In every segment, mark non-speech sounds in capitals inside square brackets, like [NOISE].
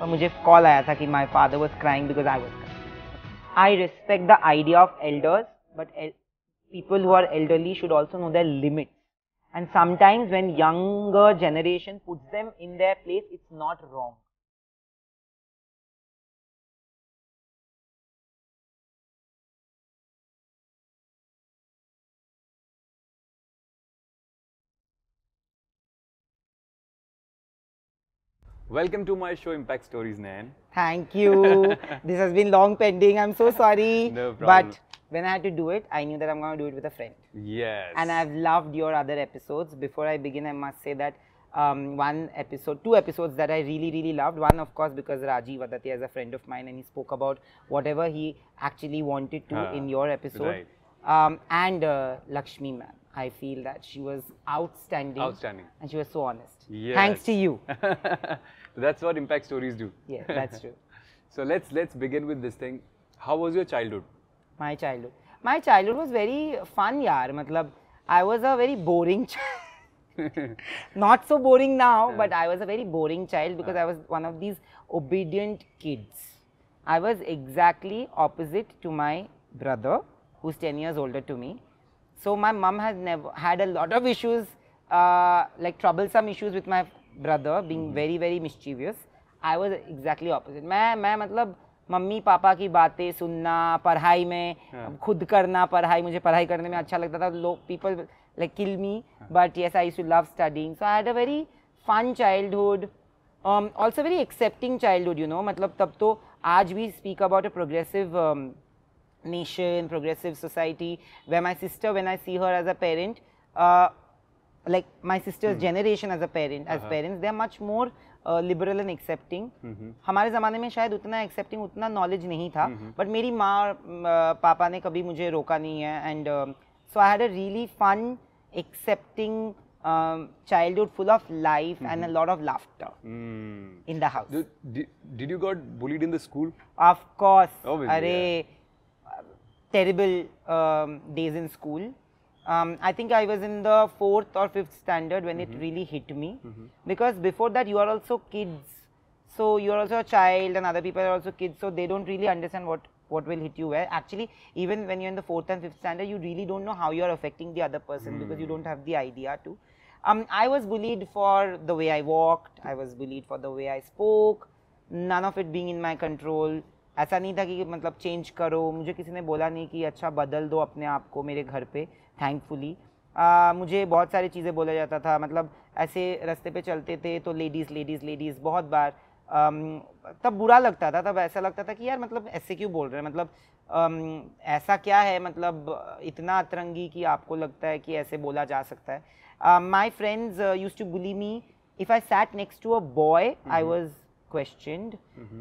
और मुझे कॉल आया था कि my father was crying because I was I respect the idea of elders but people who are elderly should also know their limits and sometimes when younger generation puts them in their place it's not wrong Welcome to my show Impact Stories, Nan. Thank you. [LAUGHS] this has been long pending. I'm so sorry. No problem. But when I had to do it, I knew that I'm going to do it with a friend. Yes. And I've loved your other episodes. Before I begin, I must say that um, one episode, two episodes that I really, really loved. One, of course, because Rajiv Vadatia is a friend of mine and he spoke about whatever he actually wanted to uh, in your episode. Right. Um, and uh, Lakshmi ma'am. I feel that she was outstanding. Outstanding. And she was so honest. Yes. Thanks to you. [LAUGHS] that's what impact stories do. Yeah, that's true. [LAUGHS] so let's let's begin with this thing. How was your childhood? My childhood. My childhood was very fun, yaar. Matlab, I was a very boring child. [LAUGHS] Not so boring now, yeah. but I was a very boring child because yeah. I was one of these obedient kids. I was exactly opposite to my brother, who's 10 years older to me. So my mom has never had a lot of issues, uh, like troublesome issues with my brother being very very mischievous I was exactly opposite मैं मैं मतलब mummy papa की बातें सुनना पढ़ाई में yeah. हाँ। खुद करना पढ़ाई मुझे पढ़ाई करने में अच्छा लगता था लोग people like kill me but yes I you love studying so I had a very fun childhood also very accepting childhood you know मतलब तब तो आज भी speak about a progressive nation progressive society way my sister when I see her as a parent like my sister's mm. generation as a parent as uh-huh. parents they are much more liberal and accepting हमारे ज़माने में शायद उतना accepting उतना knowledge नहीं था but मेरी माँ और पापा ने कभी मुझे रोका नहीं है and so I had a really fun accepting childhood full of life mm-hmm. and a lot of laughter mm. in the house did, did you got bullied in the school of course Obviously, are yeah. terrible um, days in school Um, I think I was in the fourth or fifth standard when mm -hmm. it mm-hmm. really hit me mm -hmm. because before that you are also kids. So you are also a child and other people are also kids. So they don't really understand what, what will hit you where. Actually, even when you're in the fourth and fifth standard, you really don't know how you're affecting the other person mm. because you mm. don't have the idea to. Um, I was bullied for the way I walked. I was bullied for the way I spoke. None of it being in my control. ऐसा नहीं था कि मतलब change करो मुझे किसी ने बोला नहीं कि अच्छा बदल दो अपने आप को मेरे घर पे थैंकफुली मुझे बहुत सारी चीज़ें बोला जाता था मतलब ऐसे रास्ते पे चलते थे तो लेडीज़ लेडीज़ लेडीज़ बहुत बार तब बुरा लगता था तब ऐसा लगता था कि यार मतलब ऐसे क्यों बोल रहे हैं मतलब ऐसा क्या है मतलब इतना अतरंगी कि आपको लगता है कि ऐसे बोला जा सकता है my friends used to bully me if I sat next to a boy I was question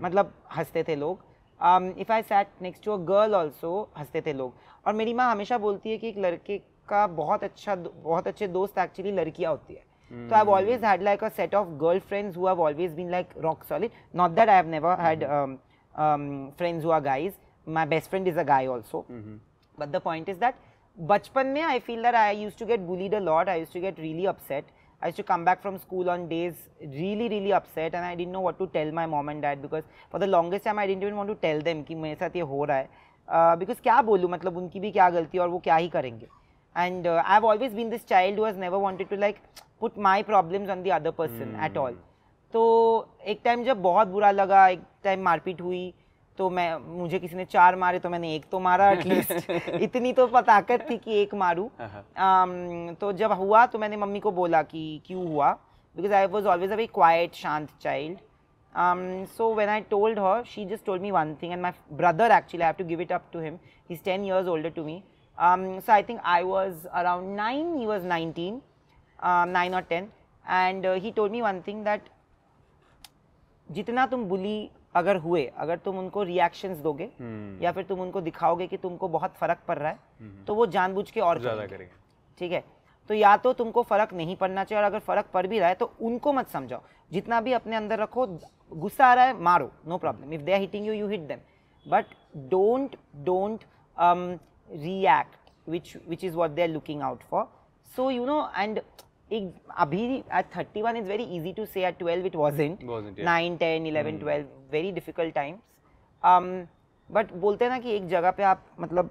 मतलब हंसते थे लोग if I sat next to a girl also हंसते थे लोग और मेरी माँ हमेशा बोलती है कि एक लड़के का बहुत अच्छा बहुत अच्छे दोस्त एक्चुअली लड़कियाँ होती है तो I always had like a set of girl friends who have always been like rock solid not that I have never had friends who guys my best friend is a guy also but the point is that बचपन में I feel that I use to get bullied the lot I use to get really upset I used to come back from school on days really really upset and I didn't know what to tell my mom and dad because for the longest time I didn't even want to tell them कि मेरे साथ ये हो रहा है because uh, क्या बोलूँ मतलब उनकी भी क्या गलती है और वो क्या ही करेंगे and I have always been this child who has never wanted to like put my problems on the other person at all तो एक टाइम जब बहुत बुरा लगा एक टाइम मारपीट हुई तो मैं मुझे किसी ने चार मारे तो मैंने एक तो मारा एटलीस्ट इतनी तो ताकत थी कि एक मारूँ तो जब हुआ तो मैंने मम्मी को बोला कि क्यों हुआ because I was always a very quiet शांत child Um, so when I told her, she just told me one thing, and my brother actually, I have to give it up to him. He's 10 years older to me. Um, so I think I was around 9, he was 19, um, 9 or 10. And uh, he told me one thing that जितना तुम बुली अगर हुए अगर तुम उनको reactions दोगे हम्म। या फिर तुम उनको दिखाओगे कि तुमको बहुत फर्क पड़ रहा है हम्म। तो वो जानबूझ के और ज्यादा करेंगे ठीक है तो या तो तुमको फर्क नहीं पड़ना चाहिए और अगर फर्क पड़ भी रहा है तो उनको मत समझाओ जितना भी अपने अंदर रखो गुस्सा आ रहा है मारो no problem if they are hitting you you hit them but don't don't react which which is what they are looking out for so you know and एक अभी at thirty one is very easy to say it it was yeah. Nine ten eleven hmm. Very difficult difficult but um, बोलते हैं ना कि एक जगह पे आप मतलब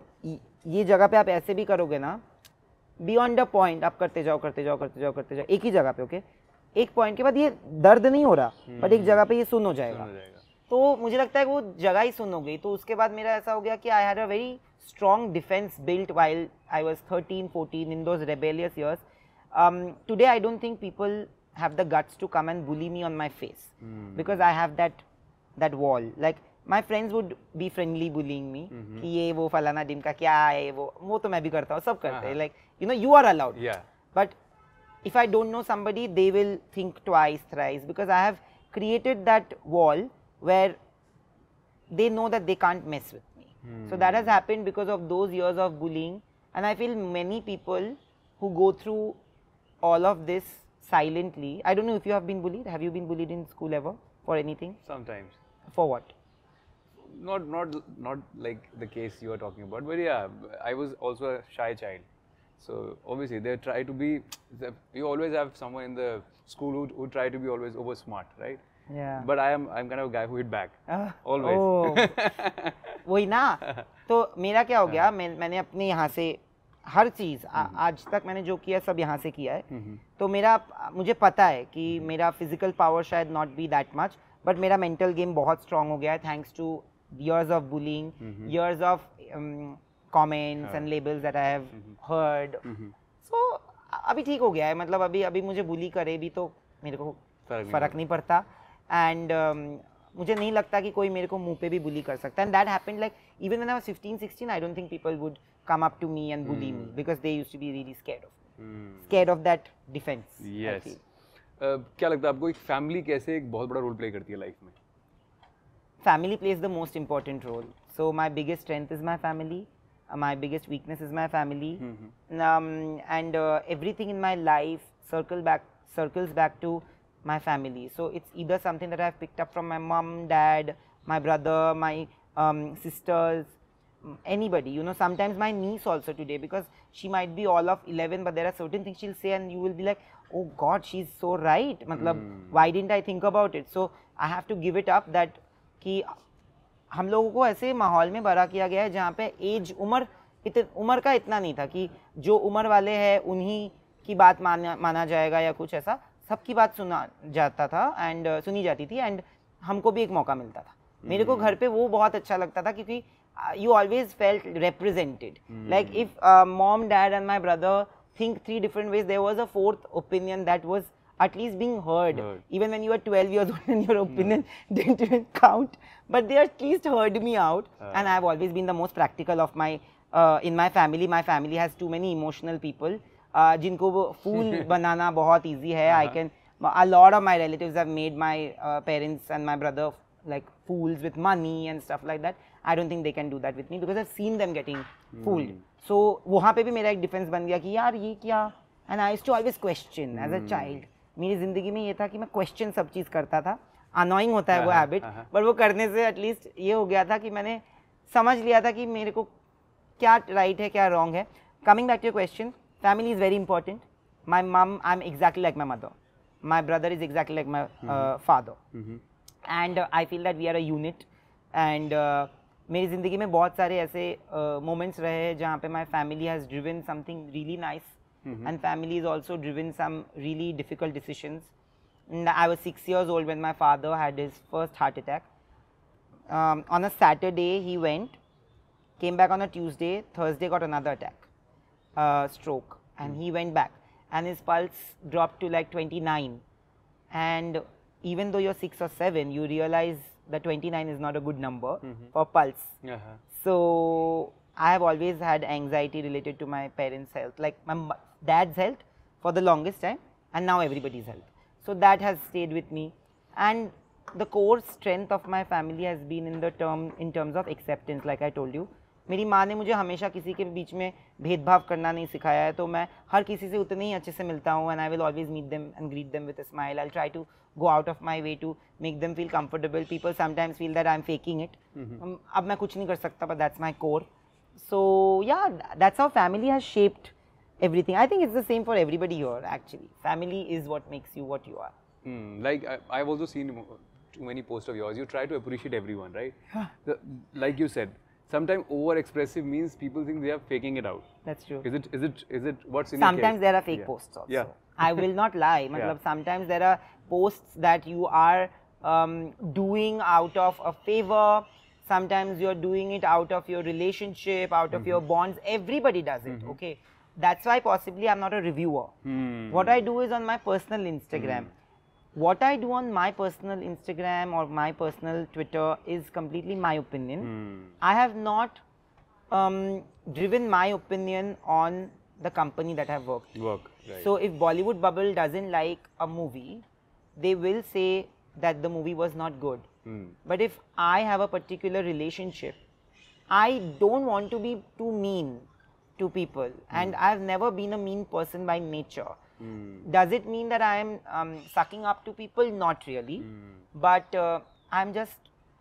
ये जगह पे आप ऐसे भी करोगे ना बियॉन्ड अ पॉइंट आप करते जाओ करते जाओ करते जाओ करते जाओ एक ही जगह पे ओके एक पॉइंट के बाद ये दर्द नहीं हो रहा बट हम्म, एक जगह पे ये सुन हो जाएगा, सुन जाएगा। तो मुझे लगता है कि वो जगह ही सुन हो गई तो उसके बाद मेरा ऐसा हो गया कि I had a very strong defence built while I was thirteen fourteen in those rebellious years um, today I don't think people have the guts to come and bully me on my face mm. because I have that that wall. Like my friends would be friendly bullying me mm-hmm. कि ये वो फलाना dim क्या है वो वो तो मैं भी करता हूँ सब करते हैं like you know you are allowed yeah but if I don't know somebody they will think twice thrice because I have created that wall where they know that they can't mess with me mm. so that has hmm. happened because of those years of bullying and I feel many people who go through all of this silently. I don't know if you have been bullied. Have you been bullied in school ever for anything? Sometimes. For what? Not not not like the case you are talking about, but yeah, I was also a shy child. So obviously they try to be. You always have someone in the school who, who try to be always over smart, right? Yeah. But I am I'm kind of a guy who hit back. Uh, always. Oh. [LAUGHS] वही ना तो मेरा क्या हो गया मैं मैंने अपने यहाँ से हर चीज़ हम्म। आज तक मैंने जो किया सब यहाँ से किया है हम्म, हम्म। तो मेरा मुझे पता है कि मेरा फिजिकल पावर शायद not be that much but मेरा मेंटल गेम बहुत स्ट्रांग हो गया है thanks to years of bullying mm of comments and labels that I have heard so अभी ठीक हो गया है मतलब अभी अभी मुझे बुली करे भी तो मेरे को फर्क नहीं पड़ता एंड um, मुझे नहीं लगता कि कोई मेरे को मुंह पे भी बुली कर सकता and that happened like even when I was 15 16 I don't think people would come up to me and bully me hmm. because they used to be really scared of me. Hmm. Scared of that defense. Yes. Uh, क्या लगता है आपको एक family कैसे एक बहुत बड़ा role play करती है लाइफ में family plays the most important role so my biggest strength is my my biggest weakness is my family hmm, um, and uh, everything in my life circle back circles back to my family so it's either something that i've picked up from my mom dad my brother my um, sisters anybody you know sometimes my niece also today because she might be all of 11 but there are certain things she'll say and you will be like oh god she's so right matlab mm. why didn't i think about it so i have to give it up that ki हम लोगों को ऐसे माहौल में बड़ा किया गया है जहाँ पे एज उम्र इतन, उम्र का इतना नहीं था कि जो उम्र वाले हैं उन्हीं की बात माना माना जाएगा या कुछ ऐसा सबकी बात सुना जाता था एंड सुनी जाती थी एंड हमको भी एक मौका मिलता था मेरे को घर पे वो बहुत अच्छा लगता था क्योंकि Uh, you always felt represented. Mm. Like if uh, mom, dad, and my brother think three different ways, there was a fourth opinion that was at least being heard. heard. Even when you were 12 years [LAUGHS] old and your hmm. opinion mm. [LAUGHS] didn't even count, but they at least heard me out. Uh. And I've always been the most practical of my uh, in my family. My family has too many emotional people. Uh, जिनको fool [LAUGHS] बनाना बहुत easy है I uh-huh. a lot of my relatives have made my uh, parents and my brother like fools with money and stuff like that I don't think they can do that with me because I seen them getting fooled so वहाँ पे भी मेरा एक defence बन गया कि यार ये क्या and I too always question as a child मेरी ज़िंदगी में ये था कि मैं क्वेश्चन सब चीज़ करता था अनोइंग होता है वो हैबिट हाँ, बट हाँ, हाँ। वो करने से एटलीस्ट ये हो गया था कि मैंने समझ लिया था कि मेरे को क्या राइट है क्या रॉन्ग है coming back to question family is very important my मम I am exactly like my mother my brother is exactly like my father and I feel that we are a unit and My ज़िंदगी में बहुत moments ऐसे my family has driven something really nice, mm-hmm. and family something also driven some really difficult decisions. I was six years old when my father had his first heart attack. Um, on a Saturday, he went, came back on a Tuesday, Thursday got another attack, uh, stroke, and he went back. And his pulse dropped to like 29. And even though you're six or seven, you realize the 29 is not a good number mm-hmm. for pulse. Uh-huh. So I have always had anxiety related to my parents' health, like my dad's health for the longest time, and now everybody's health. So that has stayed with me, and the core strength of my family has been in the term in terms of acceptance, like I told you. मेरी माँ ने मुझे हमेशा किसी के बीच में भेदभाव करना नहीं सिखाया है तो मैं हर किसी से उतने ही अच्छे से मिलता हूँ and I will always meet them and greet them with smile I try to go out of my way to make them feel comfortable people sometimes feel that I am faking it अब मैं कुछ नहीं कर सकता but that's my core so yeah that's our family has shaped everything I think it's the same for everybody your actually family is what makes you what you are like I was seen too many posts of yours you try to appreciate everyone right huh. the, like you said sometimes over expressive means people think they are faking it out that's true is it is it is it what's in sometimes there are fake yeah. posts also yeah. i will not lie [LAUGHS] yeah. sometimes there are posts that you are um, doing out of a favor sometimes you're doing it out of your relationship out of mm -hmm. your mm-hmm. bonds everybody does it mm -hmm. okay that's why possibly i'm not a reviewer mm. what i do is on my personal instagram hmm what I do on my personal Instagram or my personal Twitter is completely my opinion. Mm. I have not um, driven my opinion on the company that I've worked. Work. Right. So if Bollywood bubble doesn't like a movie, they will say that the movie was not good. Mm. But if I have a particular relationship, I don't want to be too mean to people, mm. and I've never been a mean person by nature. Mm. Does it mean that I am um, sucking up to people? Not really. Mm. But uh, I'm just,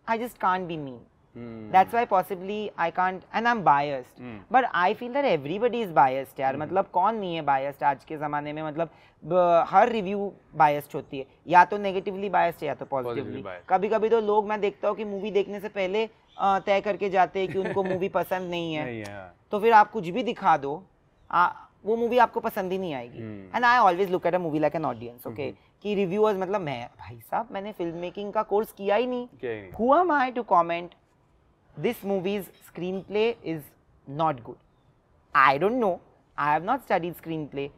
I just can't be mean. Mm. That's why possibly I can't, and I'm biased. But I feel that everybody is biased, यार मतलब कौन नहीं है biased आज के ज़माने में मतलब हर review biased होती है या तो negatively biased है या तो positively. positively कभी कभी तो लोग मैं देखता हूँ कि movie देखने से पहले तय करके जाते हैं कि उनको movie पसंद नहीं है तो फिर आप कुछ भी दिखा दो आ, वो मूवी आपको पसंद ही नहीं आएगी and I always look at a movie like an audience okay कि रिव्यूअर्स मतलब मैं भाई साहब मैंने फिल्म मेकिंग का कोर्स किया ही नहीं हुआ my to comment this movie's screenplay is not good I don't know I have not studied screenplay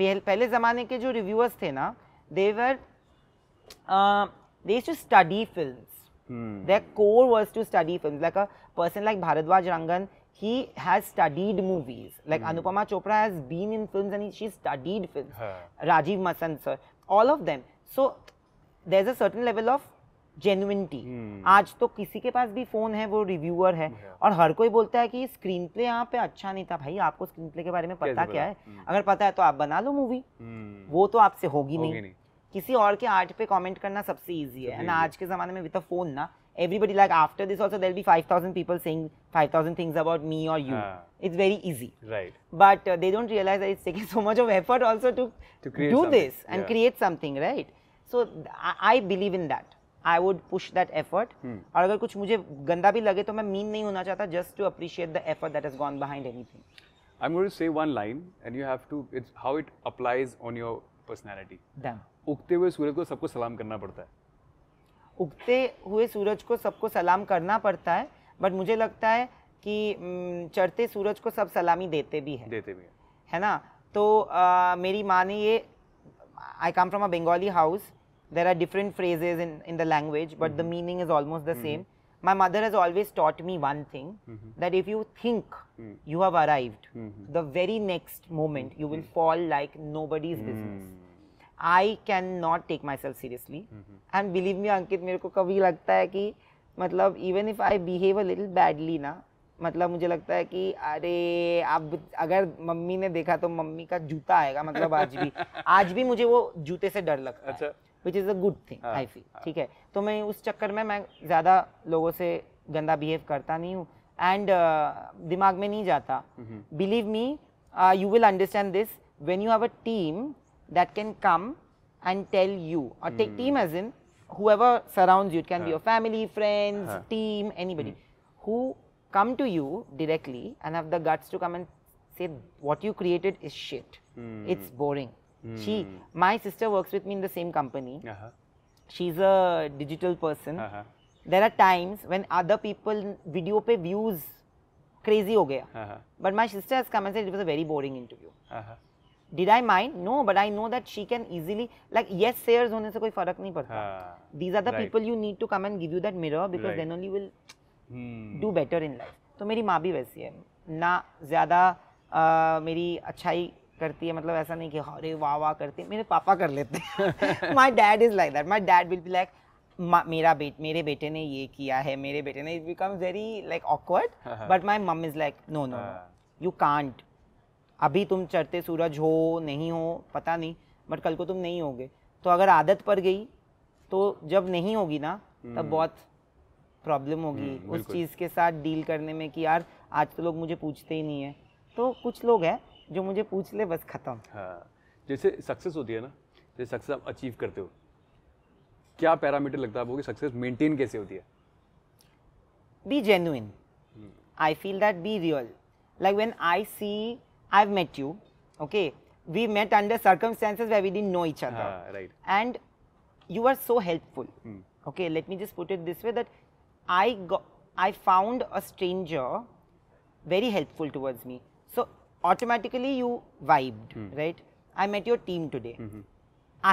पहले ज़माने के जो रिव्यूअर्स थे ना they were they to study film core was to study film like a person like Bharadwaj Rangan he has studied movies. Like mm. Anupama Chopra has been in films and he, she studied films. Huh. Rajiv Masan sir, all of them. So there's a certain level of genuinity hmm. आज तो किसी के पास भी phone है वो reviewer है yeah. और हर कोई बोलता है कि स्क्रीन प्ले यहाँ पे अच्छा नहीं था भाई आपको स्क्रीन प्ले के बारे में पता क्या है hmm. अगर पता है तो आप बना लो मूवी hmm. वो तो आपसे होगी, होगी नहीं।, नहीं किसी और के आर्ट पे कमेंट करना सबसे इजी है एंड आज के जमाने में विद अ फोन ना everybody like after this also there'll be 5000 people saying 5000 things about me or you ah. it's very easy right but uh, they don't realize that it's taking [LAUGHS] so much of effort also to, do this and create something right so I, believe in that i would push that effort or if something feels bad mean nahi hona chata just to appreciate the effort that has gone behind anything i'm going to say one line and you have to it's how it applies on your personality damn उगते हुए सूर्य को सबको सलाम करना पड़ता उगते हुए सूरज को सबको सलाम करना पड़ता है बट मुझे लगता है कि चढ़ते सूरज को सब सलामी देते भी हैं देते भी है, है ना तो आ, मेरी माँ ने ये I come from a Bengali house there are different phrases in in the language but the meaning is almost the same my mother has always taught me one thing that if you think you have arrived the very next moment you will fall like nobody's business I can not take myself seriously and believe me Ankit मेरे को कभी लगता है कि मतलब even if I behave a little badly ना मतलब मुझे लगता है कि अरे आप अगर मम्मी ने देखा तो मम्मी का जूता आएगा मतलब आज भी [LAUGHS] आज भी मुझे वो जूते से डर लगता अच्छा। है which is a good thing I feel ठीक है तो मैं उस चक्कर में मैं ज़्यादा लोगों से गंदा बिहेव करता नहीं हूँ एंड uh, दिमाग में नहीं जाता believe me you will understand this when you have a team that can come and tell you or take hmm. team as in whoever surrounds you it can be your family friends team anybody mm. who come to you directly and have the guts to come and say what you created is shit mm. it's boring hmm. she my sister works with me in the same company uh -huh. she's a digital person uh -huh. there are times when other people video pe views crazy ho gaya uh -huh. but my sister has come and said it was a very boring interview uh-huh. Did I mind no but I know that she can easily like yes share होने से कोई फर्क नहीं पड़ता these are the people you need to come and give you that mirror because then only will do better in life तो मेरी माँ भी वैसी है ना ज़्यादा मेरी अच्छाई करती है मतलब ऐसा नहीं कि अरे वाह वाह करती है मेरे पापा कर लेते हैं my dad is like that my dad will be like मेरा बेट मेरे बेटे ने ये किया है मेरे बेटे ने it become very like awkward but my mom is like no no you can't अभी तुम चढ़ते सूरज हो नहीं हो पता नहीं बट कल को तुम नहीं होगे तो अगर आदत पड़ गई तो जब नहीं होगी ना तब हम्म। बहुत प्रॉब्लम होगी हम्म, उस चीज़ के साथ डील करने में कि यार आज तो लोग मुझे पूछते ही नहीं है तो कुछ लोग हैं जो मुझे पूछ ले बस ख़त्म हाँ जैसे सक्सेस होती है ना जैसे सक्सेस आप अचीव करते हो क्या पैरामीटर लगता है आपको कि सक्सेस मेंटेन कैसे होती है be genuine I feel that be real like when I see I've met you, okay? We met under circumstances where we didn't know each other. Ah, right. And you were so helpful. Hmm. Okay, let me just put it this way that I got I found a stranger very helpful towards me. So automatically you vibed, hmm. right? I met your team today. Mm -hmm.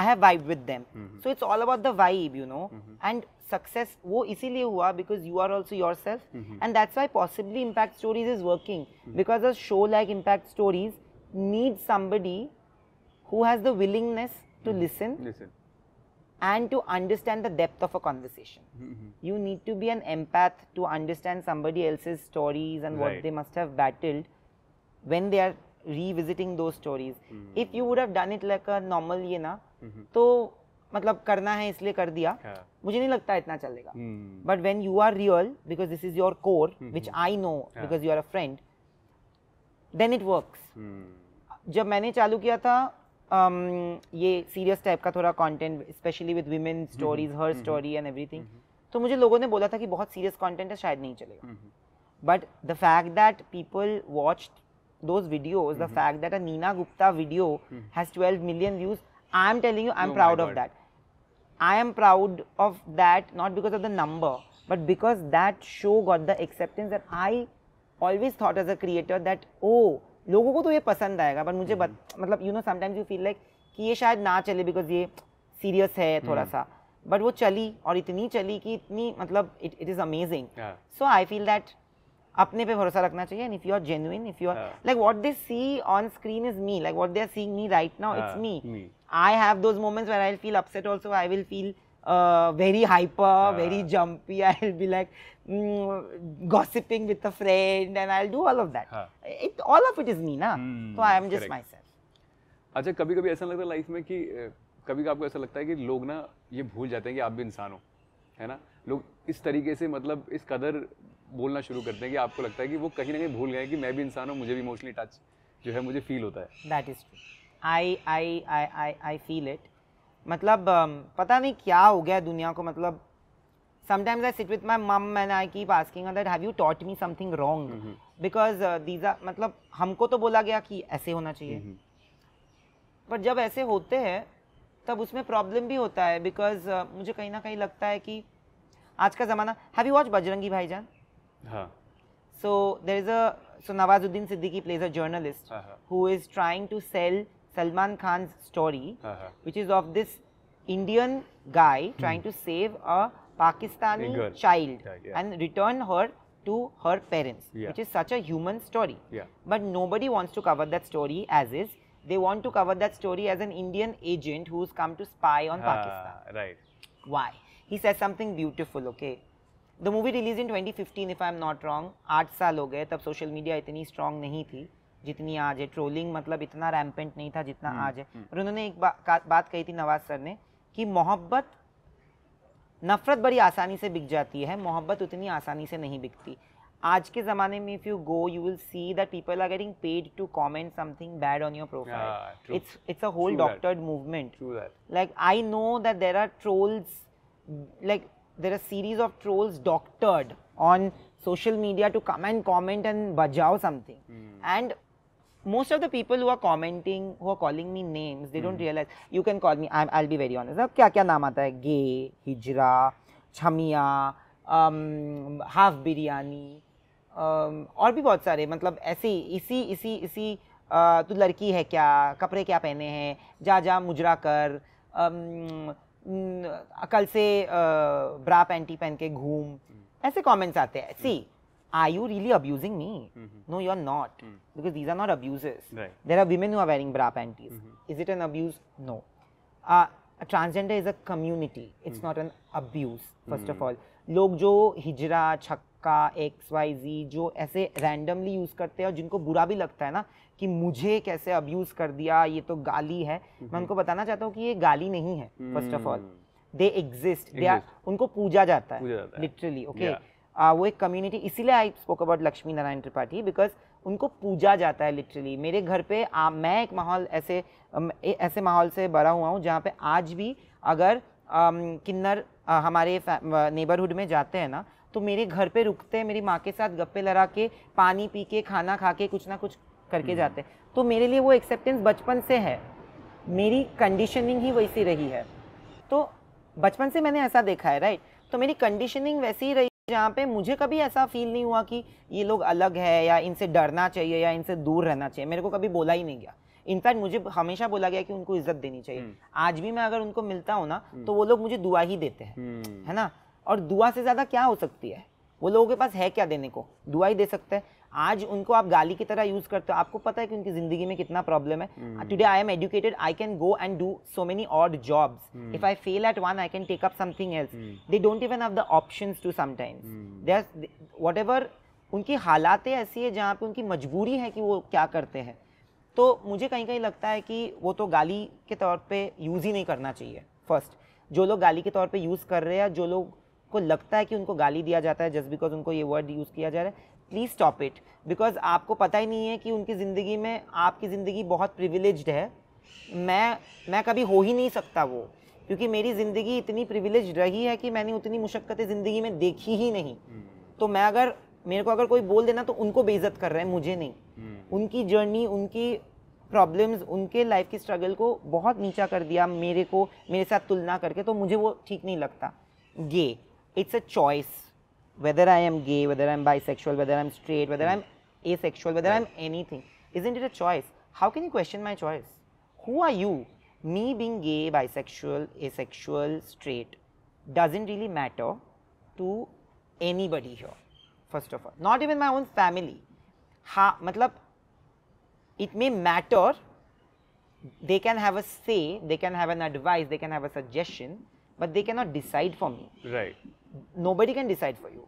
I have vibed with them. Mm-hmm. So it's all about the vibe, you know. Mm-hmm. And success वो इसीलिए हुआ because you are also yourself and that's why possibly impact stories is working because a show like impact stories need somebody who has the willingness to listen and to understand the depth of a conversation. Mm-hmm. You need to be an empath to understand somebody else's stories and right. what they must have battled when they are revisiting those stories. Mm-hmm. If you would have done it like a normal, you know, mm-hmm. so मतलब करना है इसलिए कर दिया yeah. हाँ। मुझे नहीं लगता इतना चलेगा but when you are real because this is your core which I know because you are a friend then it work जब मैंने चालू किया था um, ये सीरियस टाइप का थोड़ा content specially with women stories हर स्टोरी एंड थिंग तो मुझे लोगों ने बोला था कि बहुत सीरियस कॉन्टेंट है शायद नहीं चलेगा but the fact that people watch those videos, mm-hmm. the fact that hmm, hmm. a Nina Gupta video mm-hmm. has 12 million views, I'm telling you, I'm oh proud of that. I am proud of that not because of the number but because that show got the acceptance that I always thought as a creator that oh लोगों को तो ये पसंद आएगा but मुझे hmm. But, मतलब you know sometimes you feel like कि ये शायद ना चले बिकॉज ये सीरियस है थोड़ा हम्म। सा बट वो चली और इतनी चली कि इतनी मतलब it it is amazing so I feel that अपने पे भरोसा रखना चाहिए and if you are genuine if you are like what they see on screen is me like what they are seeing me right now it's me I have those moments where I'll feel upset also. I will feel uh, very hyper, uh. very jumpy. I'll be like mm, gossiping with a friend and I'll do all of that. Huh. It, all of it is me, na? Hmm, so I am just correct. myself. अच्छा कभी कभी ऐसा लगता है life में कि कभी आपको ऐसा लगता है कि लोग ना ये भूल जाते हैं कि आप भी इंसान हो है ना लोग इस तरीके से मतलब इस कदर बोलना शुरू करते हैं कि आपको लगता है कि वो कहीं ना कहीं भूल गए कि मैं भी इंसान हूँ मुझे भी इमोशनली टच जो है मुझे फील होता है that is true I I I I I feel it मतलब um, पता नहीं क्या हो गया दुनिया को मतलब sometimes I sit with my mom man I keep asking her have you taught me something wrong because these are मतलब हमको तो बोला गया कि ऐसे होना चाहिए mm-hmm. पर जब ऐसे होते हैं तब उसमें प्रॉब्लम भी होता है बिकॉज uh, मुझे कहीं ना कहीं लगता है कि आज का ज़माना have you watch Bajrangi Bhaijaan so there is a so Nawazuddin Siddiqui plays a journalist who is trying to sell Salman Khan's story, uh-huh. which is of this Indian guy hmm. trying to save a Pakistani child yeah, yeah. and return her to her parents, yeah. which is such a human story. But nobody wants to cover that story as is. They want to cover that story as an Indian agent who's come to spy on ah, Pakistan. Right. Why? He says something beautiful, okay? The movie released in 2015, if I'm not wrong. 8 years हो गए social media was strong नहीं थी. जितनी आज है trolling मतलब इतना rampant नहीं था जितना हम्म, आज है हम्म। और उन्होंने एक बा, बात कही थी नवाज सर ने कि मोहब्बत नफरत बड़ी आसानी से बिक जाती है मोहब्बत उतनी आसानी से नहीं बिकती आज के ज़माने में if you go you will see that people are getting paid to comment something bad on your profile it's it's a whole doctored movement like I know that there are trolls like there are series of trolls doctored on social media to come and comment and bajao something. Mm. most of the people who are commenting, who are calling me names, they mm. don't realize. You can call me. I'm, I'll be very honest. अब kya क्या नाम आता है? Gay, hijra, chhamia um, half biryani, um, aur bhi bahut sare matlab aise इसी isi isi uh, तू लड़की है क्या? कपड़े क्या पहने हैं? जा जा मुजरा कर. Um, कल से ब्रा पैंटी पहन के घूम ऐसे कमेंट्स आते हैं सी are you really abusing me? Mm-hmm. No, you're not. Mm. Because these are not abuses. Right. There are women who are wearing bra panties. Mm-hmm. Is it an abuse? No. Uh, a transgender is a community. It's mm. not an abuse, first mm. of all. लोग जो हिजरा छक्का x Y जी जो ऐसे randomly use करते हैं और जिनको बुरा भी लगता है ना कि मुझे कैसे अब्यूज़ कर दिया ये तो गाली है mm-hmm. मैं उनको बताना चाहता हूँ कि ये गाली नहीं है first of all they exist they उनको पूजा जाता है literally okay okay? yeah. Uh, वो एक कम्युनिटी इसीलिए I spoke about Lakshmi Narayan Tripathi because उनको पूजा जाता है लिटरली मेरे घर पे आ, मैं एक माहौल ऐसे ऐसे माहौल से बड़ा हुआ हूँ जहाँ पे आज भी अगर किन्नर हमारे नेबरहुड में जाते हैं ना तो मेरे घर पे रुकते हैं मेरी माँ के साथ गप्पे लड़ा के पानी पी के खाना खा के कुछ ना कुछ करके हम्म। जाते हैं तो मेरे लिए वो एक्सेप्टेंस बचपन से है मेरी कंडीशनिंग ही वैसी रही है तो बचपन से मैंने ऐसा देखा है राइट तो मेरी कंडीशनिंग वैसी ही रही जहाँ पे मुझे कभी ऐसा फील नहीं हुआ कि ये लोग अलग है या इनसे डरना चाहिए या इनसे दूर रहना चाहिए मेरे को कभी बोला ही नहीं गया इनफैक्ट मुझे हमेशा बोला गया कि उनको इज्जत देनी चाहिए हम्म। आज भी मैं अगर उनको मिलता हूँ ना हम्म। तो वो लोग मुझे दुआ ही देते हैं हम्म। है ना और दुआ से ज़्यादा क्या हो सकती है वो लोगों के पास है क्या देने को दुआ ही दे सकते हैं आज उनको आप गाली की तरह यूज करते हो आपको पता है कि उनकी जिंदगी में कितना प्रॉब्लम है today I am educated I can go and do so many odd jobs if I fail at one I can take up something else they don't even have the options too sometimes they are ever उनकी हालातें ऐसी है जहाँ पे उनकी मजबूरी है कि वो क्या करते हैं तो मुझे कहीं कहीं लगता है कि वो तो गाली के तौर पे यूज़ ही नहीं करना चाहिए फर्स्ट जो लोग गाली के तौर पे यूज़ कर रहे हैं जो लोग को लगता है कि उनको गाली दिया जाता है जस्ट बिकॉज उनको ये वर्ड यूज़ किया जा रहा है प्लीज़ स्टॉप इट बिकॉज आपको पता ही नहीं है कि उनकी ज़िंदगी में आपकी ज़िंदगी बहुत प्रिविलेज है मैं मैं कभी हो ही नहीं सकता वो क्योंकि मेरी ज़िंदगी इतनी प्रिविलेज रही है कि मैंने उतनी मुशक्क़तें ज़िंदगी में देखी ही नहीं हम्म। तो मैं अगर मेरे को अगर कोई बोल देना तो उनको बेइज्जत कर रहे हैं मुझे नहीं हम्म। उनकी जर्नी उनकी प्रॉब्लम्स उनके लाइफ की स्ट्रगल को बहुत नीचा कर दिया मेरे को मेरे साथ तुलना करके तो मुझे वो ठीक नहीं लगता ये it's a choice whether I am gay, whether I'm bisexual, whether I'm straight, whether I'm asexual, whether I'm anything. Isn't it a choice? How can you question my choice? Who are you? Me being gay, bisexual, asexual, straight doesn't really matter to anybody here, first of all. Not even my own family. Ha, matlab, it may matter, they can have a say, they can have an advice, they can have a suggestion, but they cannot decide for me. Right. Nobody can decide for you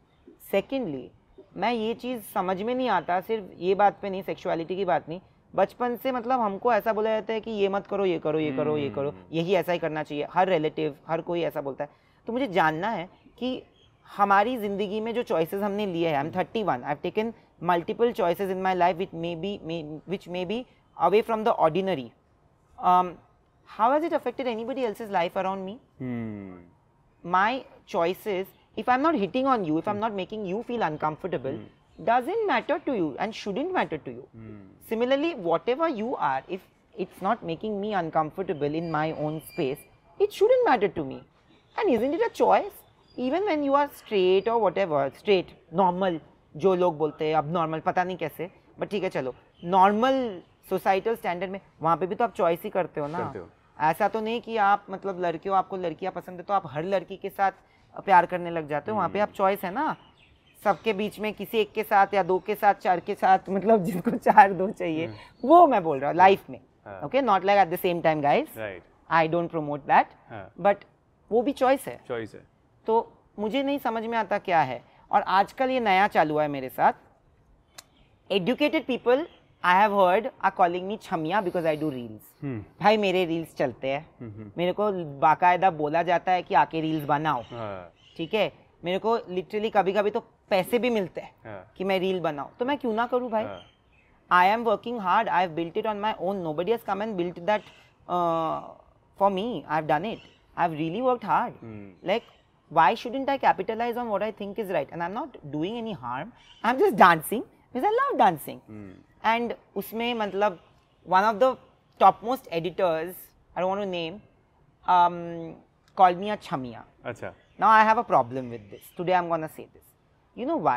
secondly मैं ये चीज़ समझ में नहीं आता सिर्फ ये बात पे नहीं सेक्सुअलिटी की बात नहीं बचपन से मतलब हमको ऐसा बोला जाता है कि ये मत करो ये करो ये करो ये करो हम्म। यही ऐसा ही करना चाहिए हर रिलेटिव हर कोई ऐसा बोलता है तो मुझे जानना है कि हमारी ज़िंदगी में जो चॉइसेस हमने लिए हैं I am thirty one I taken multiple choices in my life which may be which may be away from the ordinary how has it affected anybody else is life around me my choices, if I'm not hitting on you, if mm. I'm not making you feel uncomfortable, mm. doesn't matter to you and shouldn't matter to you. mm. Similarly, whatever you are, if it's not making me uncomfortable in my own space, it shouldn't matter to me. And isn't it a choice? Even when you are straight or whatever, straight, normal, जो लोग बोलते हैं अब normal पता नहीं कैसे but ठीक है चलो नॉर्मल सोसाइटल स्टैंडर्ड में वहाँ पे भी तो आप चॉइस ही करते हो ना करते हो। ऐसा तो नहीं कि आप मतलब लड़के हो आपको लड़कियाँ पसंद है तो आप हर लड़की के साथ प्यार करने लग जाते हो वहाँ पे हम्म। आप चॉइस है ना सबके बीच में किसी एक के साथ या दो के साथ चार के साथ मतलब जिसको चार दो चाहिए हम्म। वो मैं बोल रहा हूँ लाइफ में okay not like at the same time guys I don't promote that but वो भी चॉइस है चॉइस है तो मुझे नहीं समझ में आता क्या है और आजकल ये नया चालू है मेरे साथ educated people I have heard are calling me छमिया बिकॉज आई डू रील्स भाई मेरे रील्स चलते हैं हम्म, हम्म। मेरे को बाकायदा बोला जाता है कि आके रील्स बनाओ हाँ। ठीक है मेरे को लिटरली कभी कभी तो पैसे भी मिलते हैं हाँ। कि मैं रील बनाओ तो मैं क्यों ना करूँ भाई I am working hard I have built it on my own nobody has come and built that for me I have done it I have really work hard like why why shouldn't I capitalize on what I think is right? And I'm not doing any harm. I'm just dancing because I love dancing. Mm. And उसमें मतलब one of the top most editors I want to name call me a छमिया अच्छा now I have a problem with this today I am gonna say this you know why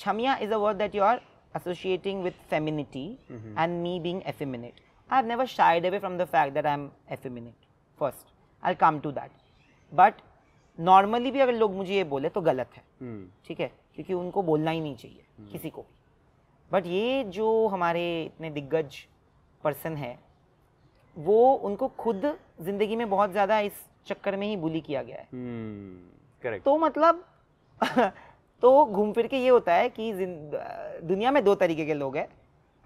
chamya is a word that you are associating with femininity mm -hmm. and me being effeminate i've never shied away from the fact that i'm effeminate first i'll come to that but normally भी अगर लोग मुझे ये बोले तो गलत है ठीक hmm. है क्योंकि उनको बोलना ही नहीं चाहिए hmm. किसी को भी बट ये जो हमारे इतने दिग्गज पर्सन है वो उनको खुद जिंदगी में बहुत ज़्यादा इस चक्कर में ही बुली किया गया है करेक्ट हम्म, hmm, तो मतलब [LAUGHS] तो घूम फिर के ये होता है कि दुनिया में दो तरीके के लोग हैं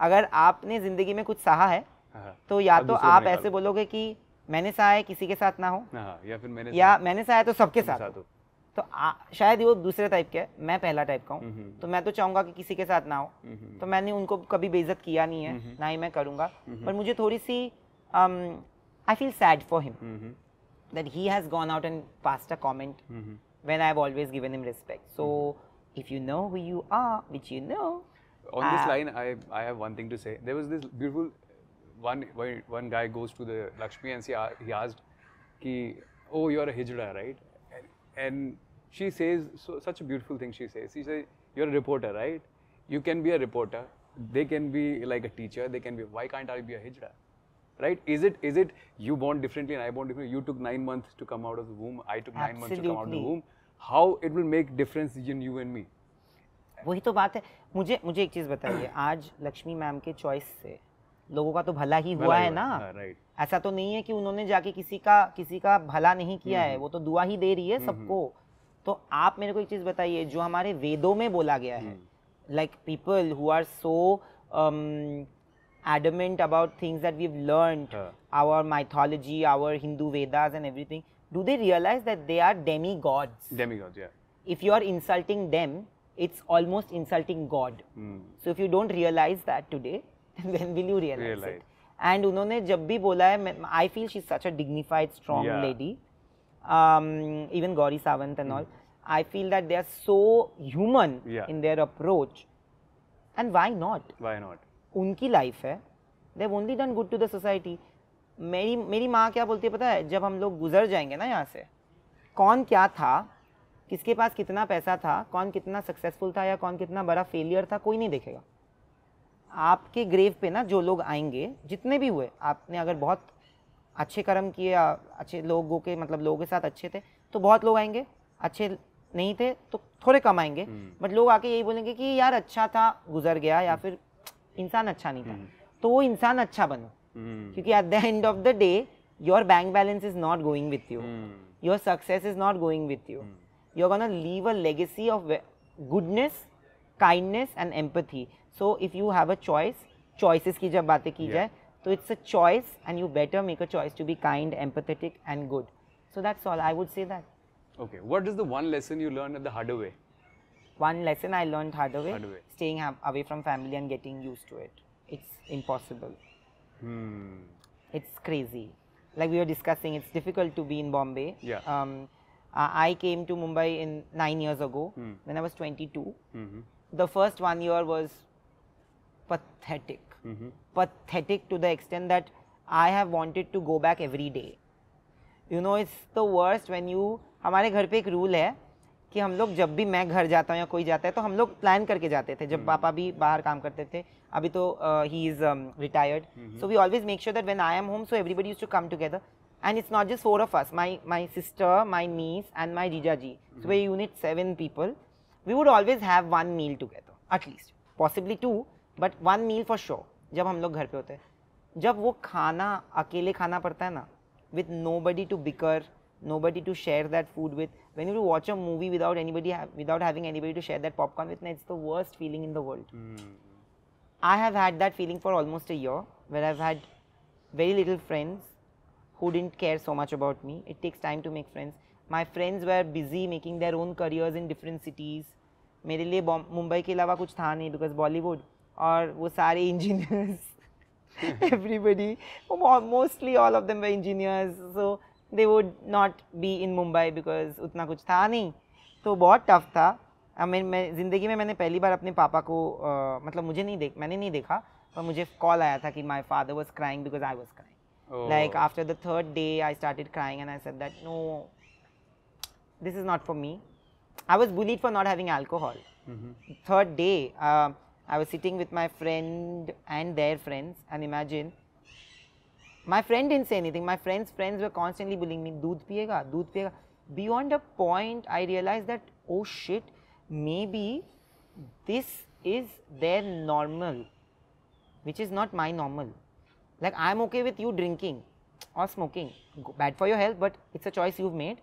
अगर आपने ज़िंदगी में कुछ सहा है हाँ। तो या तो आप ऐसे बोलोगे कि मैंने सहा है किसी के साथ ना हो हाँ, या फिर मैंने या मैंने सहा है तो सबके साथ, साथ हो तो आ, शायद वो दूसरे टाइप के मैं पहला टाइप का हूँ हम्म, हम्म। तो मैं तो चाहूंगा कि किसी के साथ ना हो हम्म, तो मैंने उनको कभी बेइज्जत किया नहीं है नहीं। ना ही मैं करूँगा पर मुझे थोड़ी सी I feel sad for him that he has gone out and passed a comment when I have always given him respect so if you know who you are which you know On this uh, line, I, I have one thing to say. There was this beautiful one one guy goes to the Lakshmi and uh, he asked, "Ki, oh, you're a hijra, right?" And, and she says so, such a beautiful thing she says she says you're a reporter right you can be a reporter they can be like a teacher they can be why can't i be a hijra right is it is it you born differently and i born differently you took 9 months to come out of the womb i took Absolutely. 9 months to come out of the womb how it will make difference in you and me वही तो बात है मुझे मुझे एक चीज बताइए आज लक्ष्मी मैम के चॉइस से लोगों का तो भला ही भला हुआ है ना राइट ऐसा तो नहीं है कि उन्होंने जाके किसी का किसी का भला नहीं किया नहीं। है वो तो दुआ ही दे रही है सबको तो आप मेरे को एक चीज़ बताइए जो हमारे वेदों में बोला गया है like people who are so adamant about things that we've learned yeah. our mythology our hindu vedas and everything do they realize that they are demigods demigods yeah if you are insulting them it's almost insulting god mm. so if you don't realize that today when will you realize, realize. it and उन्होंने जब भी बोला है I feel she such a dignified strong lady um, even Gauri Savant and mm. all, I feel that they are so human yeah. in their approach. And why not? Why not? उनकी life है they have only done good to the society मेरी मेरी माँ क्या बोलती है पता है जब हम लोग गुजर जाएंगे ना यहाँ से कौन क्या था किसके पास कितना पैसा था कौन कितना सक्सेसफुल था या कौन कितना बड़ा फेलियर था कोई नहीं देखेगा आपके ग्रेव पे ना जो लोग आएंगे जितने भी हुए आपने अगर बहुत अच्छे कर्म किए अच्छे लोगों के मतलब लोगों के साथ अच्छे थे तो बहुत लोग आएंगे अच्छे नहीं थे तो थोड़े कम आएंगे हम्म। बट लोग आके यही बोलेंगे कि यार अच्छा था गुजर गया या हम्म। फिर इंसान अच्छा नहीं था हम्म। तो वो इंसान अच्छा बनो क्योंकि at the end of the day your bank balance is not going with you your success is not going with you you are gonna leave a legacy of goodness kindness and empathy so if you have a choice choices की जब बातें की yeah. जाए So it's a choice and you better make a choice to be kind, empathetic and good. So that's all I would say that. Okay. What is the one lesson you learned at the harder way? One lesson I learned harder way, harder way. staying away from family and getting used to it. It's impossible. Hmm. It's crazy. Like we were discussing, it's difficult to be in Bombay. Yeah. Um, I came to Mumbai in nine years ago hmm. when I was 22. Mm -hmm. The first one year was pathetic mm-hmm. pathetic to the extent that I have wanted to go back every day. You know, it's the worst when you हमारे घर पे एक rule है कि हम लोग जब भी मैं घर जाता हूँ या कोई जाता है तो हम लोग प्लान करके जाते थे जब hmm. पापा भी बाहर काम करते थे अभी तो he is retired so we always make sure that when I am home so everybody use to come together and it's not just four of us my my sister my niece and my jijaji mm-hmm. so we're unit seven people we would always have one meal together at least possibly two but one meal for sure जब हम लोग घर पे होते हैं जब वो खाना अकेले खाना पड़ता है ना with nobody to bicker nobody to share that food with when you watch a movie without anybody without having anybody to share that popcorn with it's the worst feeling in the world I have had that feeling for almost a year where have had very little friends who didn't care so much about me it takes time to make friends my friends way are busy making their own careers in different cities मेरे लिए मुंबई के अलावा कुछ था नहीं because Bollywood और वो सारे engineers everybody mostly all of them were engineers so they would not be in Mumbai because उतना कुछ था नहीं तो बहुत टफ था आई मीन मैं ज़िंदगी में मैंने पहली बार अपने पापा को uh, मतलब मुझे नहीं देख मैंने नहीं देखा पर मुझे कॉल आया था कि my father was crying because I was crying like after the third day I started crying and I said that no this is not for me I was bullied for not having alcohol third day I was sitting with my friend and their friends, and imagine my friend didn't say anything. My friend's friends were constantly bullying me, Dood piyega, dood piyega. Beyond a point, I realized that, oh shit, maybe this is their normal, which is not my normal. Like, I'm okay with you drinking or smoking. Bad for your health, but it's a choice you've made.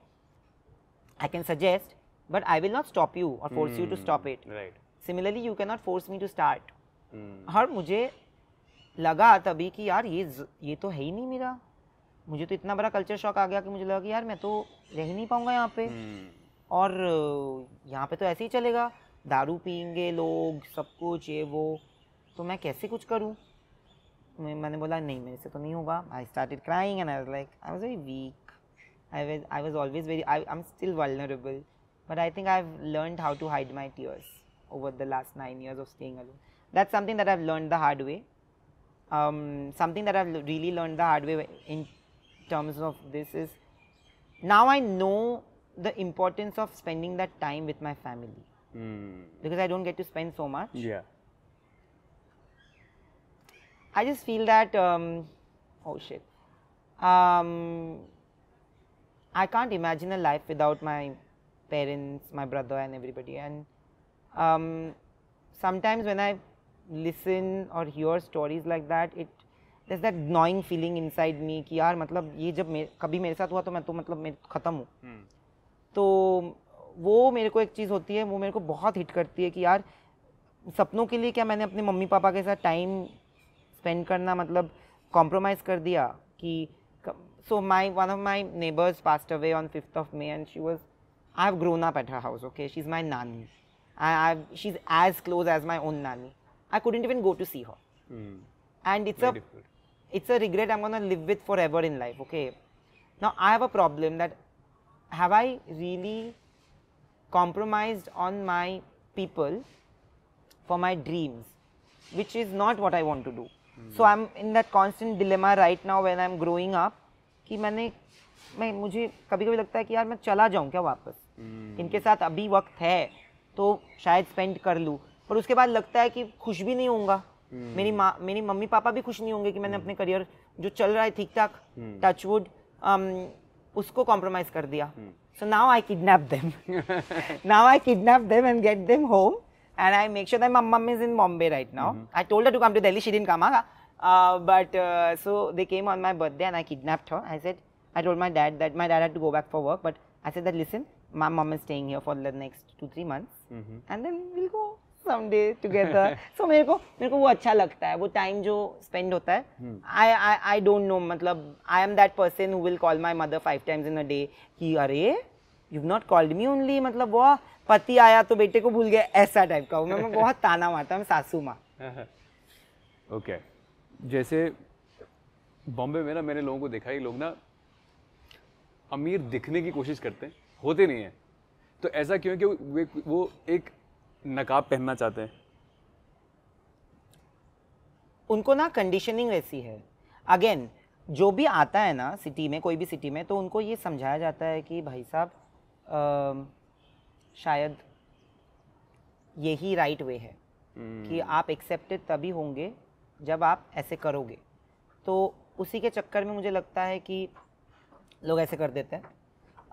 I can suggest, but I will not stop you or force mm, you to hmm, stop it. Right. Similarly you can not force me to start हर मुझे लगा तभी कि यार ये ये तो है ही नहीं मेरा मुझे तो इतना बड़ा कल्चर शॉक आ गया कि मुझे लगा कि यार मैं तो रह ही नहीं पाऊंगा यहाँ पे hmm. और यहाँ पे तो ऐसे ही चलेगा दारू पियेंगे लोग सब कुछ ये वो तो मैं कैसे कुछ करूँ मैंने बोला नहीं मेरे से तो नहीं होगा I start crying and I like I was very weak I I was always very I I am still vulnerable but I think I have learn how to hide my tears over the last nine years of staying alone. That's something that I've learned the hard way. Um, something that I've really learned the hard way in terms of this is now I know the importance of spending that time with my family mm. because I don't get to spend so much. Yeah. I just feel that um, oh shit, um, I can't imagine a life without my parents, my brother, and everybody. And um, sometimes when I listen or hear stories like that, it there's that gnawing feeling inside me कि यार मतलब ये जब मेरे कभी मेरे साथ हुआ तो मैं तो मतलब मैं ख़त्म हूँ hmm. तो वो मेरे को एक चीज़ होती है वो मेरे को बहुत हिट करती है कि यार सपनों के लिए क्या मैंने अपने मम्मी पापा के साथ टाइम स्पेंड करना मतलब कॉम्प्रोमाइज़ कर दिया कि so my one of my neighbors passed away on 5th of may and she was i have grown up at her house okay she's my nanny I, i she's as close as my own Nani. I couldn't even go to see her. Mm. And it's Very a difficult. it's a regret I'm gonna live with forever in life. Okay. Now I have a problem that have I really compromised on my people for my dreams, which is not what I want to do. Mm. So hmm. I'm in that constant dilemma right now when I'm growing up कि मैंने मैं मुझे कभी कभी लगता है कि यार मैं चला जाऊँ क्या वापस mm. इनके साथ अभी वक्त है तो शायद स्पेंड कर लूँ पर उसके बाद लगता है कि खुश भी नहीं होऊंगा हम्म। मेरी माँ मेरी मम्मी पापा भी खुश नहीं होंगे कि मैंने हम्म। अपने करियर जो चल रहा है ठीक ठाक टचवुड उसको कॉम्प्रोमाइज कर दिया so now I kidnap them now I kidnap them and get them home and I make sure that my mom is in Bombay right now I told to come to Delhi she didn't come Uh, but so they came on my birthday and I kidnapped her I said I told my dad that my dad had to go back for work but I said that listen my mom is staying here for the next two three months mm-hmm. and then we'll go someday together so मेरे को मेरे को वो अच्छा लगता है वो time जो स्पेंड होता है आई आई आई डोंट नो मतलब I am that person who will call my mother five times in a day कि अरे you not called me only मतलब वो पति आया तो बेटे को भूल गया ऐसा टाइप का हूँ मैं, मैं [LAUGHS] बहुत ताना मारता हूँ सासू माँ ओके [LAUGHS] okay. जैसे बॉम्बे में ना मैंने लोगों को देखा है लोग ना अमीर दिखने की कोशिश करते हैं होते नहीं हैं तो ऐसा क्यों है कि वो एक नकाब पहनना चाहते हैं उनको ना कंडीशनिंग वैसी है अगेन जो भी आता है ना सिटी में कोई भी सिटी में तो उनको ये समझाया जाता है कि भाई साहब शायद यही राइट वे है हम्म। कि आप एक्सेप्टेड तभी होंगे जब आप ऐसे करोगे तो उसी के चक्कर में मुझे लगता है कि लोग ऐसे कर देते हैं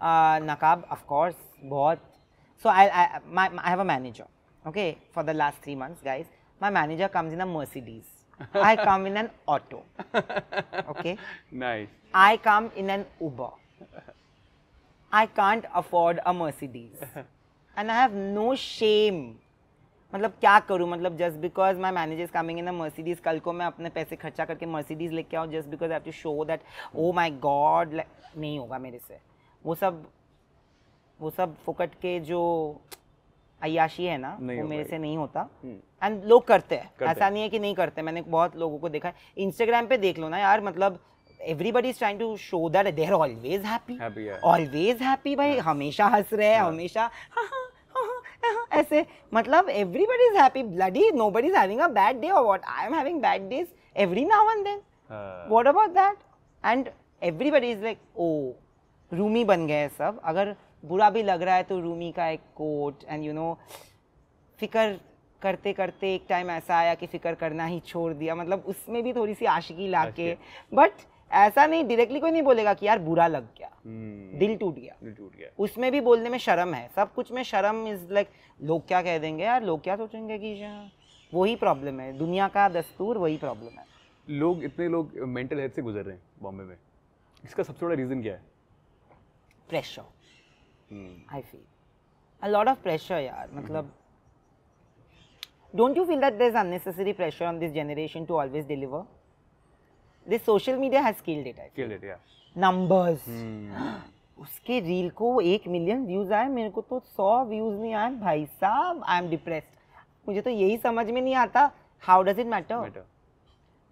नकाब ऑफ कोर्स बहुत so I I have a manager okay for the last three months guys my manager comes in a Mercedes I come in an auto okay nice I come in an Uber I can't afford a Mercedes and I have no shame मतलब क्या करूँ मतलब just because my manager is coming in a Mercedes कल को मैं अपने पैसे खर्चा करके मर्सिडीज लेके आऊँ just because I have to show that oh my God नहीं होगा मेरे से वो सब वो सब फुकट के जो अयाशी है ना वो मेरे से नहीं होता एंड हम्म। लोग करते हैं ऐसा नहीं है कि नहीं करते मैंने बहुत लोगों को देखा है इंस्टाग्राम पे देख लो ना यार मतलब everybody is trying to show that they are always happy always happy भाई हमेशा हंस रहे हैं हमेशा हाँ, हाँ, हाँ, ऐसे मतलब everybody is happy bloody nobody is having a bad day और what I am having bad days every now and then what about that and everybody is like oh Rumi बन गए सब अगर बुरा भी लग रहा है तो रूमी का एक कोट एंड यू नो फ़िक्र करते करते एक टाइम ऐसा आया कि फ़िक्र करना ही छोड़ दिया मतलब उसमें भी थोड़ी सी आशिकी ला के बट ऐसा नहीं डायरेक्टली कोई नहीं बोलेगा कि यार बुरा लग गया hmm. दिल टूट गया दिल टूट गया उसमें भी बोलने में शर्म है सब कुछ में शर्म इज लाइक लोग क्या कह देंगे यार लोग क्या सोचेंगे कि वही प्रॉब्लम है दुनिया का दस्तूर वही प्रॉब्लम है लोग इतने लोग मेंटल हेल्थ से गुजर रहे हैं बॉम्बे में इसका सबसे बड़ा रीज़न क्या है pressure I feel a lot of pressure यार मतलब don't you feel that this unnecessary pressure on this generation to always deliver this social media has killed it I killed it यार नंबर्स उसके reel को एक million views आए मेरे को तो सौ व्यूज नहीं आए भाई साहब आई एम डिप्रेस मुझे तो यही समझ में नहीं आता how does it matter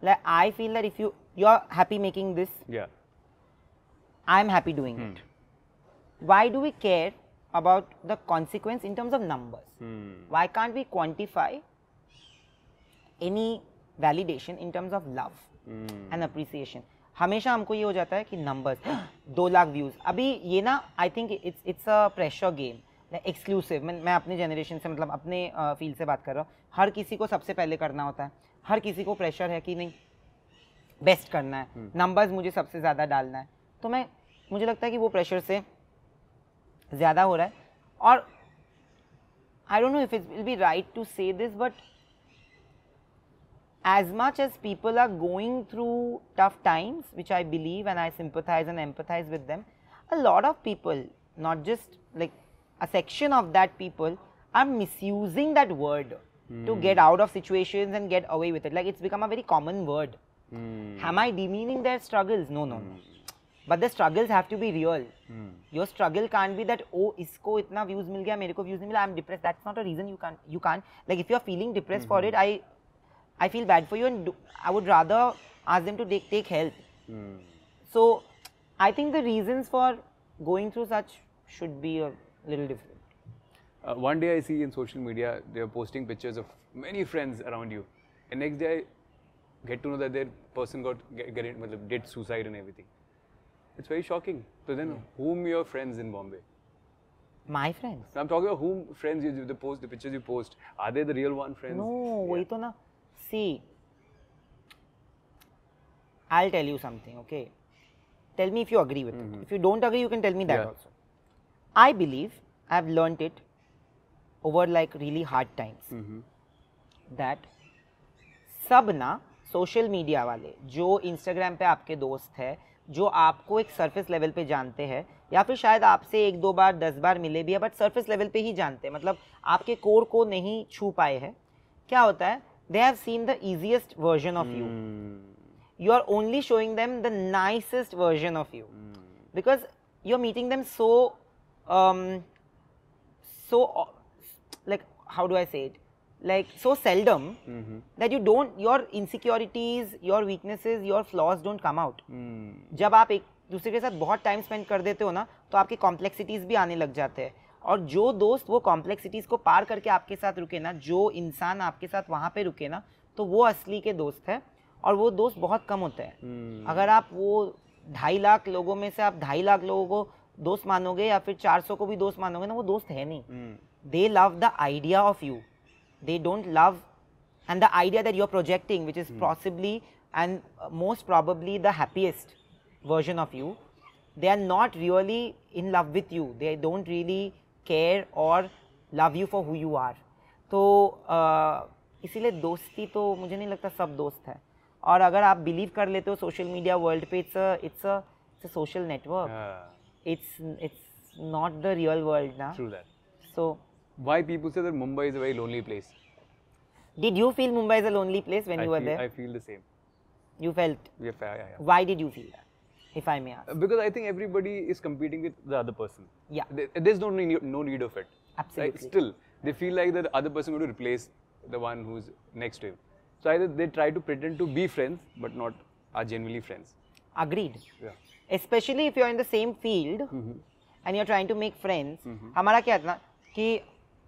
like I feel that if you you are happy making this I am happy doing it why do we care about the consequence in terms of numbers? Hmm. Why can't we quantify any validation in terms of love hmm. and appreciation? हमेशा हमको ये हो जाता है कि numbers दो lakh views अभी ये ना I think it's it's a pressure game exclusive मैं मैं अपने जनरेशन से मतलब अपने फील्ड uh, से बात कर रहा हूँ हर किसी को सबसे पहले करना होता है हर किसी को प्रेशर है कि नहीं बेस्ट करना है नंबर्स hmm. मुझे सबसे ज़्यादा डालना है तो मैं मुझे लगता है कि वो प्रेशर से ज़्यादा हो रहा है और I don't know if it will be right to say this but as much as people are going through tough times which I believe and I sympathise and empathise with them a lot of people not just like a section of that people are misusing that word to get out of situation and get away with it like it's become a very common word ham I demeaning their struggles no no no but the struggles have to be real your struggle can't be that oh इसको इतना views मिल गया मेरे को views नहीं मिला I am depress that's not a reason you can you can like if you are feeling depress for it I I feel bad for you and I would rather ask them to take, take help. Hmm. So, I think the reasons for going through such should be a little different. Uh, one day I see in social media they are posting pictures of many friends around you, and next day I get to know that their person got get, get, did suicide and everything. It's very shocking. So then, yeah. whom your friends in Bombay? My friends. So I'm talking about whom friends you the post the pictures you post. Are they the real one friends? No, yeah. wait on. See, I'll tell you something. Okay, tell me if you agree with mm-hmm. it. If you don't agree, you can tell me that yeah. also. I believe I've learned it over like really hard times mm-hmm. that सब ना social media वाले जो Instagram पे आपके दोस्त हैं जो आपको एक सरफेस लेवल पे जानते हैं या फिर शायद आपसे एक दो बार दस बार मिले भी है बट सरफेस लेवल पे ही जानते हैं मतलब आपके कोर को नहीं छू पाए हैं क्या होता है they have seen the easiest version of you you are only showing them the nicest version of you because you are meeting them so so like how do I say it like so seldom mm-hmm. that you don't your insecurities your weaknesses your flaws don't come out mm. जब आप एक दूसरे के साथ बहुत time spend कर देते हो ना तो आपके कॉम्प्लेक्सिटीज भी आने लग जाते हैं और जो दोस्त वो कॉम्प्लेक्सिटीज को पार करके आपके साथ रुके ना जो इंसान आपके साथ वहाँ पे रुके ना तो वो असली के दोस्त है और वो दोस्त बहुत कम होते हैं mm. अगर आप वो ढाई लाख लोगों में से आप ढाई लाख लोगों को दोस्त मानोगे या फिर चार सौ को भी दोस्त मानोगे ना वो दोस्त है नहीं they love the idea of you they don't love and the idea that you're projecting which is mm. possibly and uh, most probably the happiest version of you they are not really in love with you they don't really care or love you for who you are So, uh, इसीलिए दोस्ती तो मुझे नहीं लगता सब दोस्त है और अगर आप बिलीव कर लेते हो सोशल मीडिया वर्ल्ड पे it's it's it's social network it's it's not the real world ना so why people say that Mumbai is a very lonely place. Did you feel Mumbai is a lonely place when I you were feel, there? I feel the same. You felt? Yeah, yeah, yeah. Why did you feel that, if I may ask? Because I think everybody is competing with the other person. Yeah. There's no need, no need of it. Absolutely. Like, still, they feel like the other person going to replace the one who's next to him. So either they try to pretend to be friends, but not are genuinely friends. Agreed. Yeah. Especially if you're in the same field mm-hmm. and you're trying to make friends. हमारा क्या था कि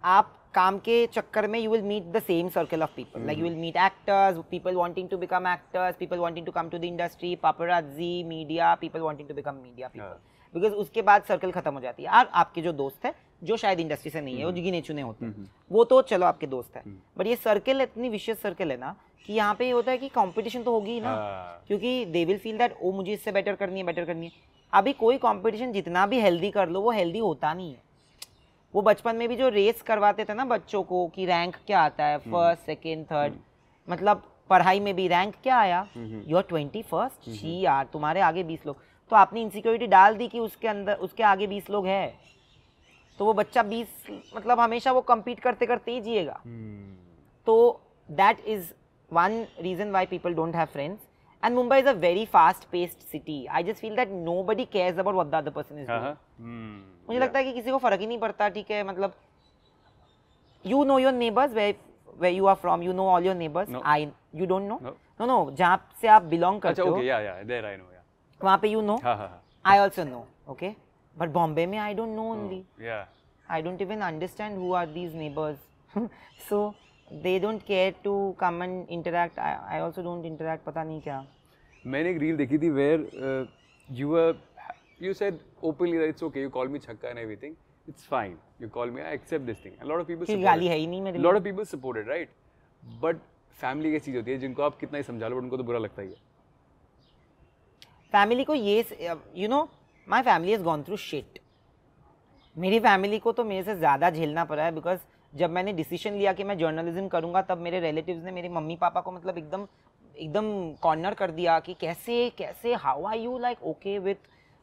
आप काम के चक्कर में you will meet the same circle of people like you will meet actors people wanting to become actors people wanting to come to the industry paparazzi media people wanting to become media people because उसके बाद circle खत्म हो जाती है और आपके जो दोस्त है जो शायद इंडस्ट्री से नहीं है वो mm-hmm. गिने चुने होते हैं mm-hmm. वो तो चलो आपके दोस्त है बट mm-hmm. ये सर्कल इतनी विशेष सर्कल है ना कि यहाँ पे ये होता है कि कॉम्पिटिशन तो होगी ना हाँ। क्योंकि they will feel that oh मुझे इससे बेटर करनी है बेटर करनी है अभी कोई कॉम्पिटिशन जितना भी हेल्दी कर लो वो हेल्दी होता नहीं है वो बचपन में भी जो रेस करवाते थे ना बच्चों को कि रैंक क्या आता है फर्स्ट सेकेंड थर्ड मतलब पढ़ाई में भी रैंक क्या आया योर ट्वेंटी फर्स्ट जी यार तुम्हारे आगे बीस लोग तो आपने इनसिक्योरिटी डाल दी कि उसके अंदर उसके आगे बीस लोग हैं तो वो बच्चा बीस मतलब हमेशा वो कम्पीट करते करते ही जिएगा हम्म। तो that is one reason why people don't have friends and Mumbai is a very fast paced city I just feel that nobody cares about what other person is uh मुझे yeah. लगता है कि किसी को फर्क ही नहीं पड़ता ठीक है मतलब you know your neighbours way way you are from you know all your neighbours I you don't know no no जहाँ से आप बिलोंग अच्छा, करते हो वहाँ पे you know I also know okay but Bombay में I don't know only I don't even understand who are these neighbours so they don't care to come and interact I also don't interact पता नहीं क्या मैंने एक reel देखी थी where you are you said openly that it's okay, you call me chakka and everything. It's fine. You call me, I accept this thing. A lot of people support it. A lot of people support it, right? But family की cheez hoti hai jinko aap kitna hi samjha lo but उनको तो बुरा लगता hai family ko ye you know my family has gone through shit meri family ko to mere se zyada jhelna pada hai because जब मैंने decision लिया कि मैं journalism करूंगा तब मेरे रिलेटिव्स ने मेरे मम्मी पापा को मतलब एकदम एकदम कॉर्नर कर दिया कि कैसे कैसे how are you like okay with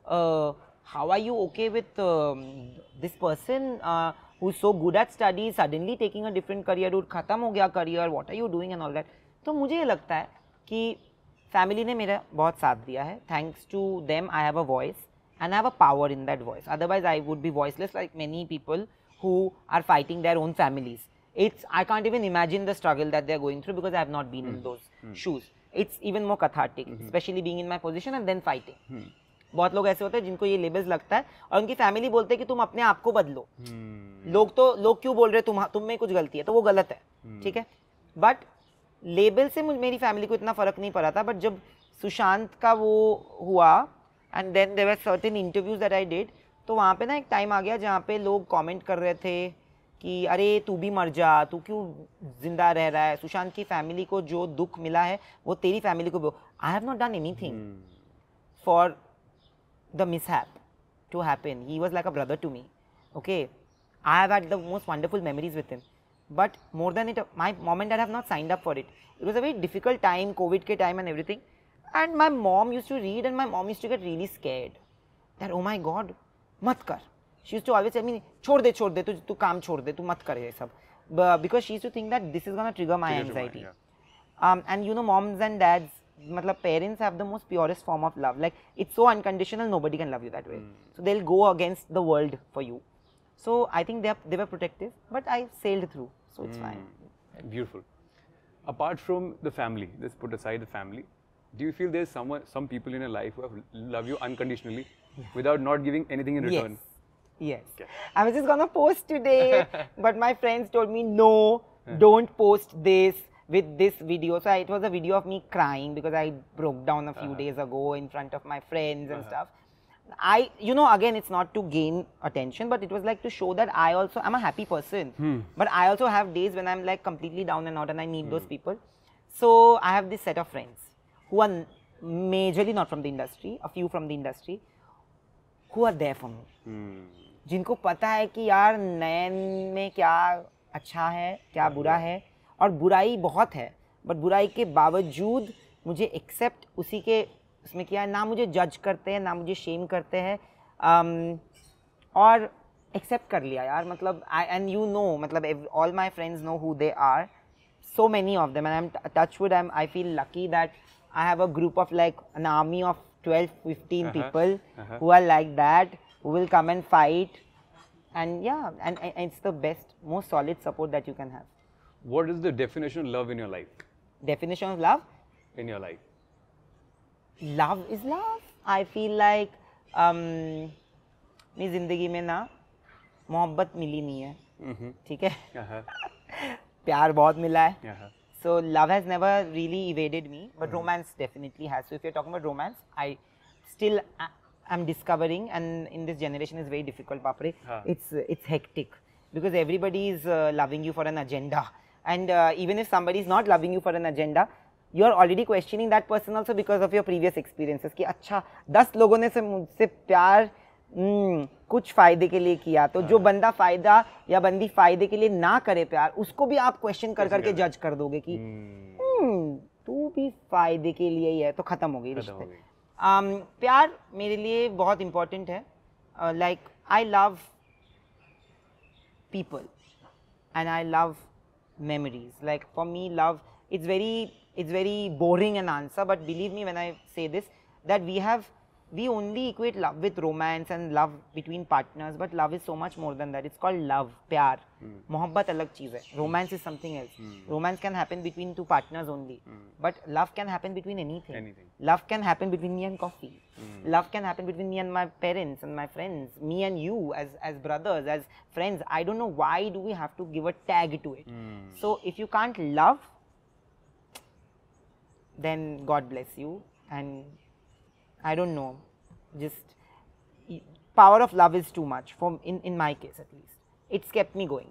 Uh, how are you okay with um, this person uh, who's so good at study suddenly taking a different career route ख़त्म हो गया career what are you doing and all that तो मुझे ये लगता है कि family ने मेरा बहुत साथ दिया है thanks to them I have a voice and have a power in that voice otherwise I would be voiceless like many people who are fighting their own families it's I can't even imagine the struggle that they are going through because I have not been in those shoes it's even more cathartic especially being in my position and then fighting बहुत लोग ऐसे होते हैं जिनको ये labels लगता है और उनकी फैमिली बोलते हैं कि तुम अपने आप को बदलो hmm. लोग तो लोग क्यों बोल रहे तुम तुम में कुछ गलती है तो वो गलत है hmm. ठीक है बट लेबल से मेरी फैमिली को इतना फ़र्क नहीं पड़ा था बट जब सुशांत का वो हुआ and then there certain interviews that I did तो वहाँ पे ना एक टाइम आ गया जहाँ पे लोग कमेंट कर रहे थे कि अरे तू भी मर जा तू क्यों जिंदा रह रहा है सुशांत की फैमिली को जो दुख मिला है वो तेरी फैमिली को भी I have not done anything for the mishap to happen. He was like a brother to me. Okay, I have had the most wonderful memories with him. But more than it, my mom and dad have not signed up for it. It was a very difficult time, COVID ke time and everything. And my mom used to read, and my mom used to get really scared that oh my god, mat kar. She used to always tell me, chhod de, chhod de, tu, tu kaam chhod de, tu mat kar ye sab. Because she used to think that this is going to trigger my anxiety. Um, and you know, moms and dads matlab, parents have the most purest form of love. Like it's so unconditional, nobody can love you that way. Hmm. So they'll go against the world for you. So I think they are, they were protective, but I sailed through, so it's hmm. fine. Beautiful. Apart from the family, let's put aside the family. Do you feel there's someone, some people in your life who have love you unconditionally, [LAUGHS] without not giving anything in return? Yes. Yes. I was just gonna post today, [LAUGHS] but my friends told me no, hmm. don't post this with this video. So I, it was a video of me crying because I broke down a few uh-huh. days ago in front of my friends and uh-huh. stuff. I, you know, again, it's not to gain attention, but it was like to show that I also am a happy person. Hmm. But I also have days when I'm like completely down and out and I need hmm. those people. So I have this set of friends who are majorly not from the industry, a few from the industry, who are there for me. Hmm. जिनको पता है कि यार नैन में क्या अच्छा है क्या बुरा है और बुराई बहुत है बट बुराई के बावजूद मुझे एक्सेप्ट उसी के उसमें किया है ना मुझे जज करते हैं ना मुझे शेम करते हैं um, और एक्सेप्ट कर लिया यार मतलब आई एंड यू नो मतलब all my friends know who they are so many of them and I am touch would I am I feel lucky that I have a group of like an army of twelve fifteen people who are like that who will come and fight and yeah and it's the best most solid support that you can have what is the definition of love in your life? Definition of love? In your life. Love is love. I feel like um, मेरी ज़िंदगी में ना मोहब्बत मिली नहीं है mm-hmm. ठीक है uh-huh. [LAUGHS] प्यार बहुत मिला है so love has never really evaded me but romance definitely has so if you talking about romance I still I'm discovering, and in this generation is very difficult, Papre. Huh. It's it's hectic because everybody is uh, loving you for an agenda. and uh, even if somebody is not loving you for an agenda you are already questioning that person also because of your previous experiences कि अच्छा दस लोगों ने से मुझसे प्यार Hmm, कुछ फायदे के लिए किया तो हाँ। जो बंदा फायदा या बंदी फायदे के लिए ना करे प्यार उसको भी आप क्वेश्चन कर करके जज कर दोगे कि हम्म। हम्म, तू भी फायदे के लिए ही है तो खत्म हो गई रिश्ते um, प्यार मेरे लिए बहुत इम्पोर्टेंट है like I love people and I love memories like for me love it's very it's very boring an answer but believe me when i say this that we have we only equate love with romance and love between partners but love is so much more than that it's called love pyar mm. mohabbat alag cheez hai hmm. romance is something else mm. romance can happen between two partners only mm. but love can happen between anything anything love can happen between me and coffee mm. love can happen between me and my parents and my friends me and you as as brothers as friends i don't know why do we have to give a tag to it mm. so if you can't love then god bless you and I don't know, just power of love is too much for in, in my case at least. It's kept me going.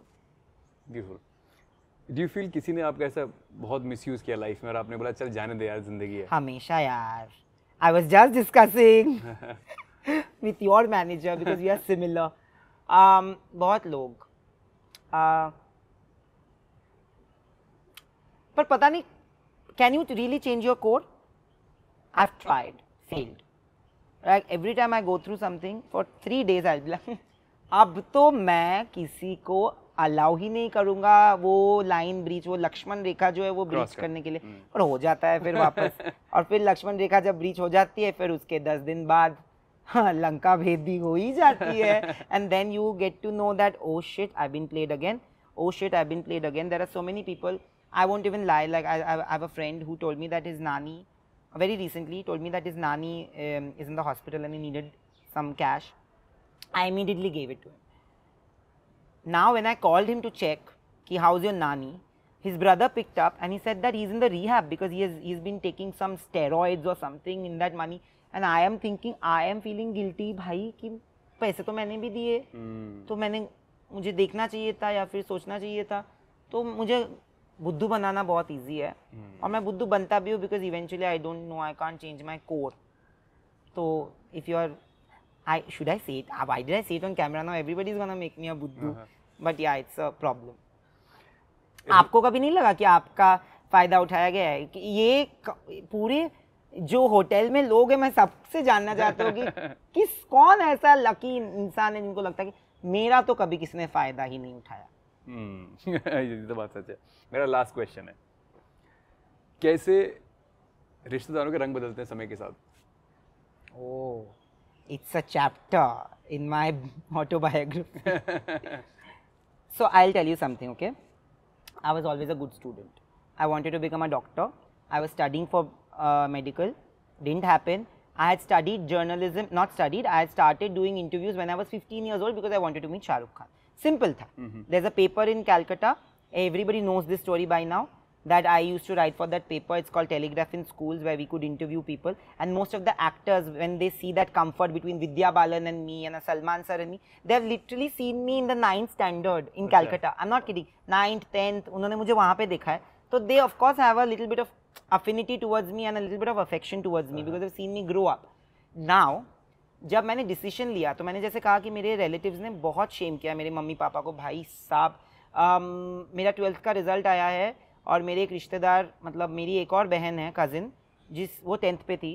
Beautiful. Do you feel किसी ने आपका ऐसा बहुत misuse किया life में और आपने बोला चल जाने दे यार जिंदगी है हमेशा यार I was just discussing with your manager because we are similar. Um, बहुत लोग uh, पर पता नहीं can you really change your core I have tried failed. Like every time I go through something for three days I'll be like, [LAUGHS] अब तो मैं किसी को अलाउ ही नहीं करूंगा वो लाइन ब्रीच वो लक्ष्मण रेखा जो है वो ब्रीच करने के लिए हम्म। और हो जाता है फिर वापस [LAUGHS] और फिर लक्ष्मण रेखा जब ब्रीच हो जाती है फिर उसके दस दिन बाद हाँ लंका भेदी हो ही जाती है and then you get to know that oh shit I been played again oh shit I been played again there are so many people I won't even lie like I have a friend who told me that is नानी very recently told me that his nanny um, is in the hospital and he needed some cash. I immediately gave it to him. Now when I called him to check, ki how's your nanny? His brother picked up and he said that he's in the rehab because he has he's been taking some steroids or something in that money. And I am thinking, I am feeling guilty, bhai, ki, पैसे तो मैंने भी दिए hmm. तो मैंने मुझे देखना चाहिए था या फिर सोचना चाहिए था तो मुझे बुद्धू बनाना बहुत ईजी है hmm. और मैं बुद्धू बनता भी हूँ because eventually I don't know I can't change my core तो if you are I should I set up I did I set on camera now everybody is gonna make me a बुद्धू but या it's a problem आपको कभी नहीं लगा कि आपका फ़ायदा उठाया गया है कि ये पूरे जो होटल में लोग हैं मैं सबसे जानना चाहता हूँ कि [LAUGHS] किस कौन ऐसा लकी इंसान है जिनको लगता है कि मेरा तो कभी किसी ने फ़ायदा ही नहीं उठाया हम्म। [LAUGHS] ये तो बात सच है मेरा लास्ट क्वेश्चन है कैसे रिश्तेदारों के रंग बदलते हैं समय के साथ oh it's a chapter in my so I tell you something okay I was always a good student I wanted to become a doctor I was studying for medical didn't happen I had studied journalism not studied I had started doing interviews when I was 15 years old because I wanted to meet Shahrukh Khan simple था there a paper in Calcutta everybody knows this story by now that I use to write for that paper it's call Telegraph in school way we could interview people and most of the actors when they see that comfort between Vidya Balan and me and Salman sir and me they've literally seen me in the ninth standard in Calcutta I not kidding ninth tenth उन्होंने मुझे वहाँ पे देखा है तो they of course have a little bit of affinity towards me and a little bit of affection towards me because seen me grow up now जब मैंने decision लिया तो मैंने जैसे कहा कि मेरे रिलेटिव्स ने बहुत शेम किया मेरे मम्मी पापा को भाई साहब um, मेरा ट्वेल्थ का रिज़ल्ट आया है और मेरे एक रिश्तेदार मतलब मेरी एक और बहन है कज़िन जिस वो टेंथ पे थी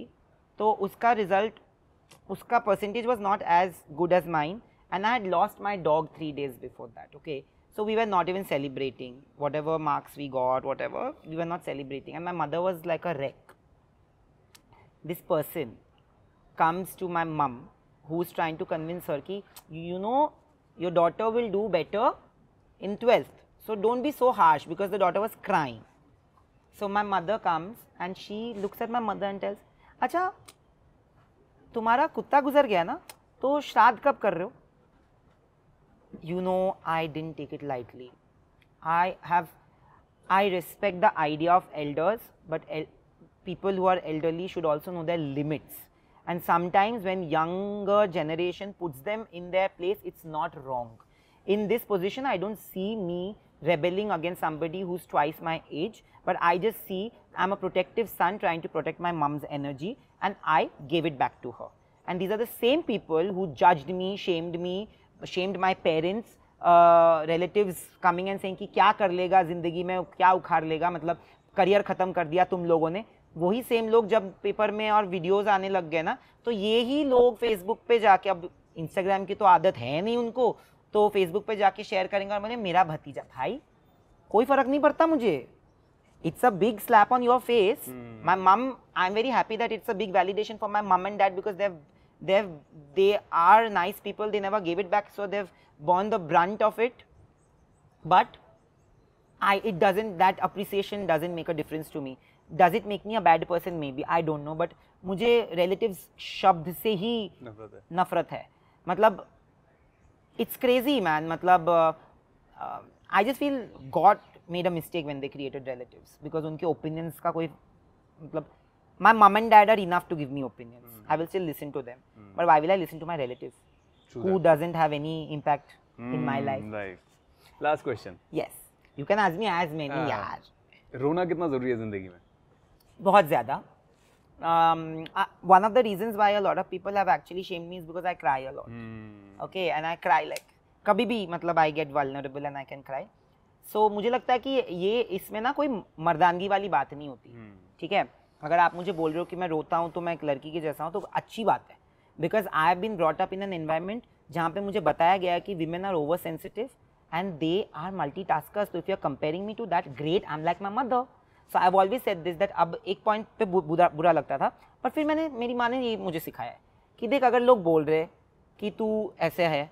तो उसका रिज़ल्ट उसका percentage was not as good as mine and I had lost my dog three days before that okay so not even celebrating whatever marks we we whatever we were not celebrating and my mother was like a wreck this person comes to my mum who's trying to convince her ki you know your daughter will do better in 12th so don't be so harsh because the daughter was crying so my mother comes and she looks at my mother and tells acha तुम्हारा kutta guzar gaya na to श्राद्ध kab kar रहे हो you know i didn't take it lightly i have i respect the idea of elders but el people who are elderly should also know their limits and sometimes when younger generation puts them in their place it's not wrong in this position i don't see me rebelling against somebody who's twice my age but i just see i'm a protective son trying to protect my mom's energy and i gave it back to her and these are the same people who judged me shamed me shamed my parents uh, relatives coming and saying कि क्या कर लेगा ज़िंदगी में क्या उखाड़ लेगा मतलब करियर ख़त्म कर दिया तुम लोगों ने वही सेम लोग जब पेपर में और वीडियोस आने लग गए ना तो ये ही लोग फेसबुक पे जाके अब इंस्टाग्राम की तो आदत है नहीं उनको तो फेसबुक पे जाके शेयर करेंगे और मैंने मेरा भतीजा भाई कोई फ़र्क नहीं पड़ता मुझे it's a big slap on your face my मम I am very happy that it's a big validation for my mom and dad because they've they've they are nice people they never gave it back so they've borne the brunt of it but I it doesn't that appreciation doesn't make a difference to me does it make me a bad person maybe I don't no but मुझे relative शब्द से ही नफरत है, नफरत है. मतलब it's crazy man मतलब I just feel God made a mistake when they created relative because उनके ओपिनियंस का कोई मतलब my mom and dad are enough to give me opinions I will still listen to them but I will I listen to my relative who doesn't have any impact in my life last question yes you can ask me as many रोना कितना जरूरी है जिंदगी में बहुत ज़्यादा one of the reasons why reasons lot of people have actually shame actually because I cry because lot okay and I cry like कभी भी मतलब I get vulnerable and I can cry so मुझे लगता है कि ये इसमें ना कोई मर्दानगी वाली बात नहीं होती hmm. ठीक hmm. है अगर आप मुझे बोल रहे हो कि मैं रोता हूँ तो मैं एक लड़की के जैसा हूँ तो अच्छी बात है because I have been brought up in an environment जहाँ पे मुझे बताया गया कि women are over sensitive and they are multi taskers तो if you are comparing me to that great I am like my mother so I always said this that अब एक point पे बुरा बुरा लगता था पर फिर मैंने मेरी माँ ने ये मुझे सिखाया कि देख अगर लोग बोल रहे कि तू ऐसे है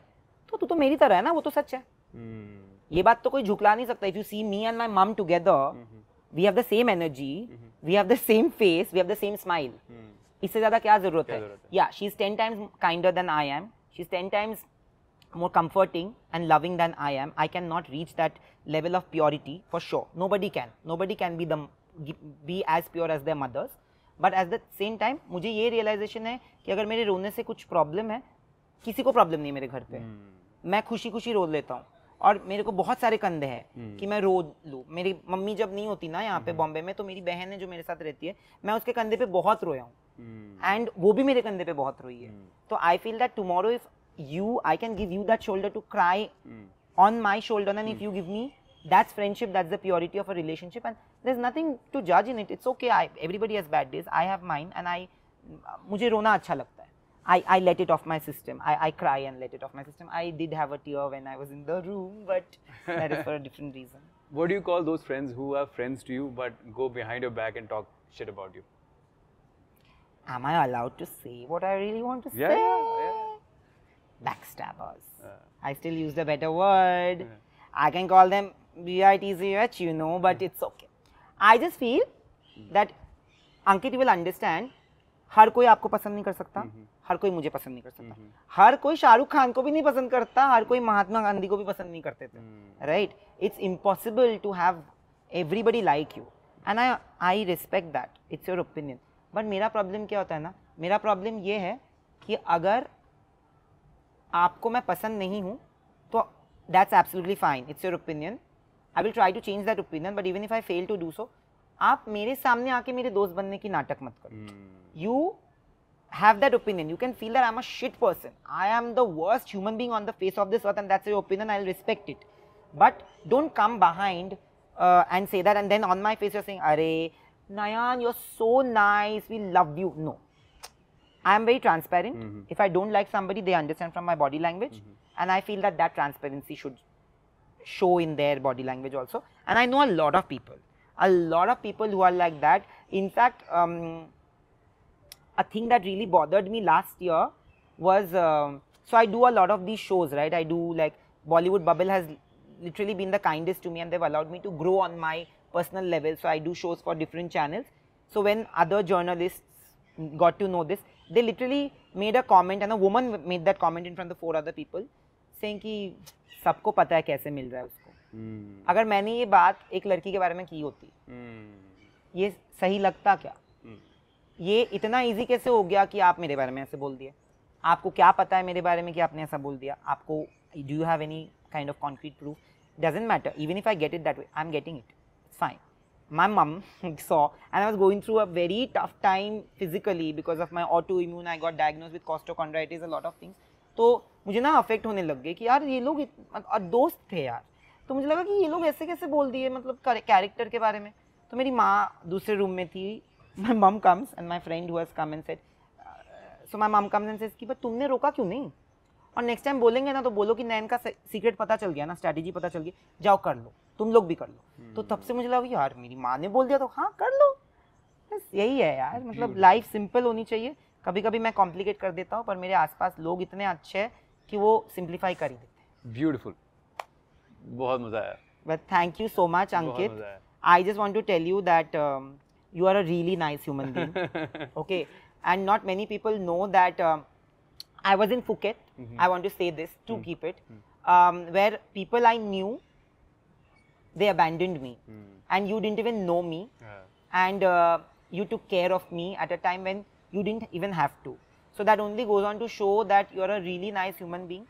तो तू तो मेरी तरह है ना वो तो सच है hmm. ये बात तो कोई झुकला नहीं सकता if you see me and my mom together we have the same energy we have the same face we have the same smile इससे ज्यादा क्या जरूरत है या she is ten times kinder than I am she is ten times more comforting and loving than I am, I cannot reach that level of purity for sure. Nobody can. Nobody can be the be as pure as their mothers. But at the same time मुझे ये realisation है कि अगर मेरे रोने से कुछ problem है किसी को प्रॉब्लम नहीं मेरे घर पे hmm. मैं खुशी खुशी रो लेता हूँ और मेरे को बहुत सारे कंधे हैं hmm. कि मैं रो लूँ मेरी मम्मी जब नहीं होती ना यहाँ पे hmm. बॉम्बे में तो मेरी बहन है जो मेरे साथ रहती है मैं उसके कंधे पे बहुत रोया हूँ एंड वो भी मेरे कंधे पे बहुत रोई है तो I feel that tomorrow if you, I can give you that shoulder to cry mm. on my shoulder, and mm. if hmm. you give me, that's friendship. That's the purity of a relationship, and there's nothing to judge in it. It's okay. I, everybody has bad days. I have mine, and I, मुझे रोना अच्छा लगता है. I, I let it off my system. I, I cry and let it off my system. I did have a tear when I was in the room, but that is for a different reason. [LAUGHS] What do you call those friends who are friends to you but go behind your back and talk shit about you? Am I allowed to say what I really want to yeah, say? Yeah, yeah. backstabbers. Uh, I still use the better word. Yeah. I can call them BITCH, you know, but yeah. it's okay. I just feel that Ankit will understand. हर कोई आपको पसंद नहीं कर सकता mm-hmm. हर कोई मुझे पसंद नहीं कर सकता mm-hmm. हर कोई शाहरुख खान को भी नहीं पसंद करता हर कोई महात्मा गांधी को भी पसंद नहीं करते थे right it's impossible to have everybody like you and I I respect that it's your opinion but मेरा प्रॉब्लम क्या होता है ना मेरा प्रॉब्लम ये है कि अगर आपको मैं पसंद नहीं हूँ तो that's absolutely fine it's your opinion I will try to change that opinion but even if I fail to do so आप मेरे सामने आके मेरे दोस्त बनने की नाटक मत करो you have that opinion you can feel that I am a shit person I am the worst human being on the face of this earth and that's your opinion I respect it but don't come behind and say that and then on my face you're saying अरे Nayan you are so nice we love you no I am very transparent. Mm -hmm. If I don't like somebody, they understand from my body language. Mm -hmm. And I feel that that transparency should show in their body language also. And I know a lot of people, a lot of people who are like that. In fact, um, a thing that really bothered me last year was um, so I do a lot of these shows, right? I do like Bollywood Bubble has literally been the kindest to me and they've allowed me to grow on my personal level. So I do shows for different channels. So when other journalists got to know this, they literally made a comment and a woman made that comment in front of four other people saying कि सबको पता है कैसे मिल रहा है उसको hmm. अगर मैंने ये बात एक लड़की के बारे में की होती hmm. ये सही लगता क्या hmm. ये इतना इजी कैसे हो गया कि आप मेरे बारे में ऐसे बोल दिए आपको क्या पता है मेरे बारे में कि आपने ऐसा बोल दिया आपको do you have any kind of concrete proof doesn't matter even if I get it that way I am getting it it's fine my mom saw and I was going through a very tough time physically because of my autoimmune I got diagnosed with costochondritis a lot of things तो मुझे ना affect होने लग गए कि यार ये लोग और दोस्त थे यार तो मुझे लगा कि ये लोग ऐसे कैसे बोल दिए मतलब कैरेक्टर के बारे में तो मेरी माँ दूसरे रूम में थी my mom comes and my friend who's come and said so my mom comes and said कि बट तुमने रोका क्यों नहीं और नेक्स्ट टाइम बोलेंगे ना तो बोलो कि नैन का सीक्रेट पता चल गया ना स्ट्रैटेजी पता चल गई जाओ कर लो तुम लोग भी कर लो हम्म। तो तब से मुझे लगा यार मेरी माँ ने बोल दिया तो हाँ कर लो बस यही है यार मतलब लाइफ सिंपल होनी चाहिए कभी कभी मैं कॉम्प्लिकेट कर देता हूँ पर मेरे आसपास लोग इतने अच्छे हैं कि वो सिंप्लीफाई कर ही देते हैं ब्यूटिफुल बहुत मज़ा आया but thank you so much Ankit I just want to tell you that you are a really nice human being okay and not many people know that I was in Phuket Mm-hmm. I want to say this to mm keep it. Mm-hmm. Um, where people I knew, they abandoned me. Mm. And you didn't even know me. Yeah. And uh, you took care of me at a time when you didn't even have to. So that only goes on to show that you're a really nice human being.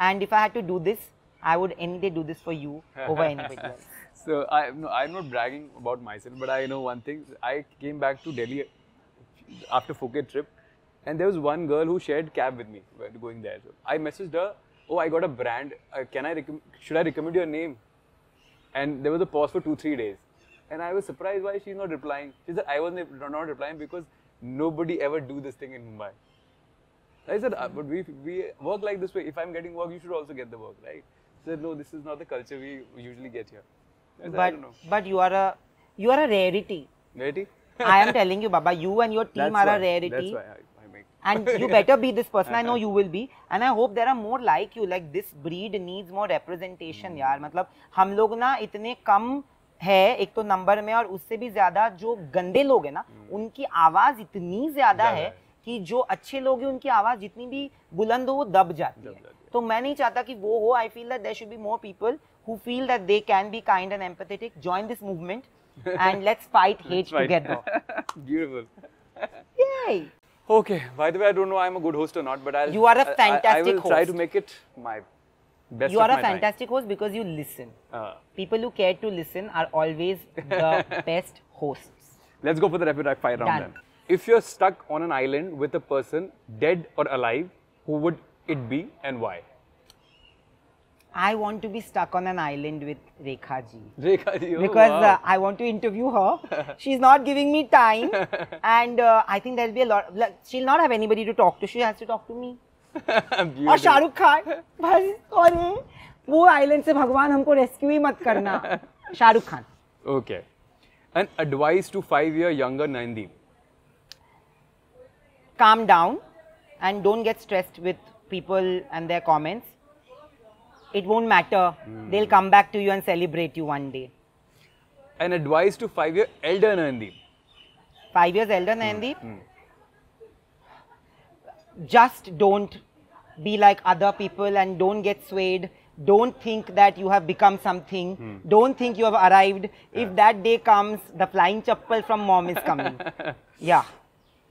And if I had to do this, I would any day do this for you over anybody [LAUGHS] else. So I, no, I'm not bragging about myself, but I know one thing. I came back to Delhi uh, after Phuket trip and there was one girl who shared cab with me going there. So I messaged her, oh, I got a brand. Uh, can I rec- should I recommend your name? And there was a pause for two, three days. And I was surprised why she's not replying. She said, I was not replying because nobody ever do this thing in Mumbai. I said, uh, but we, we work like this way. If I'm getting work, you should also get the work, right? She said, no, this is not the culture we usually get here. Said, but, but you are a you are a rarity. Rarity? I am telling you, Baba, you and your [LAUGHS] team that's are why, a rarity. That's why. and you yeah. [LAUGHS] better be this person. I know uh-huh. you will be, and I hope there are more like you. Like this breed needs more representation, mm. yar. मतलब हम लोग ना इतने कम है एक तो number में और उससे भी ज्यादा जो गंदे लोग हैं ना mm. उनकी आवाज इतनी ज्यादा है कि जो अच्छे लोग हैं उनकी आवाज जितनी भी बुलंद हो वो दब जाती दब है तो मैं नहीं चाहता कि वो हो I feel that there should be more people who feel that they can be kind and empathetic join this movement and let's fight hate together beautiful Okay. By the way, I don't know I'm a good host or not, but I'll. You are a fantastic I, I will host. try to make it my best. You are a fantastic time. host because you listen. Uh, People who care to listen are always the [LAUGHS] best hosts. Let's go for the rapid fire round Done. then. If you're stuck on an island with a person, dead or alive, who would it be and why? I want to be stuck on an island with Rekha ji. Rekha ji, oh, Because uh, wow. uh, I want to interview her. [LAUGHS] She's not giving me time. [LAUGHS] and uh, I think there'll be a lot. Like, she'll not have anybody to talk to. She has to talk to me. और शाहरुख खान बस और वो island से भगवान हमको rescue mat karna. करना Shahrukh Khan okay and advice to five year younger calm down and don't get stressed with people and their comments it won't matter. Mm. They'll come back to you and celebrate you one day. An advice to five year elder Nandi. Five years elder hmm, Nandi? Mm. Just don't be like other people and don't get swayed. Don't think that you have become something. Hmm. Don't think you have arrived. Yeah. If that day comes, the flying chappal from mom is coming. [LAUGHS] yeah.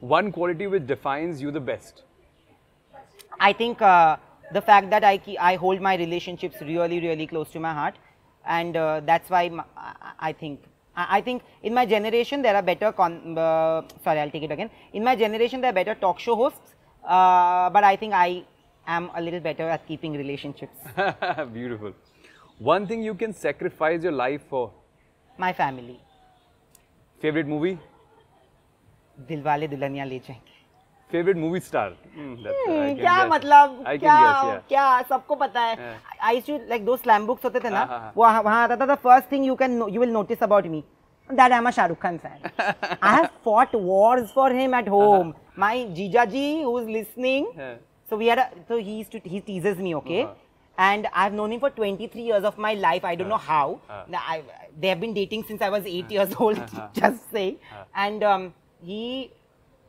One quality which defines you the best. I think uh, the fact that I, I hold my relationships really, really close to my heart. And uh, that's why I think, I, think in my generation there are better, con uh, sorry, I'll take it again. In my generation there are better talk show hosts, uh, but I think I am a little better at keeping relationships. [LAUGHS] Beautiful. One thing you can sacrifice your life for? My family. Favorite movie? Dilwale Dulhania Le Jayenge. Favourite movie star क्या मतलब क्या क्या सबको पता है I you like दो slam books होते थे ना वो वहाँ आता था the first thing you can you will notice about me that I'm a Shah Rukh Khan fan. I have fought wars for him at home. Uh-huh. My Jijaji, who's listening, yeah. so we had a, so he used to he teases me, okay. Uh-huh. And I've known him for 23 years of my life. I don't uh-huh. know how. I, they have been dating since I was 8 years old, just say. And um, he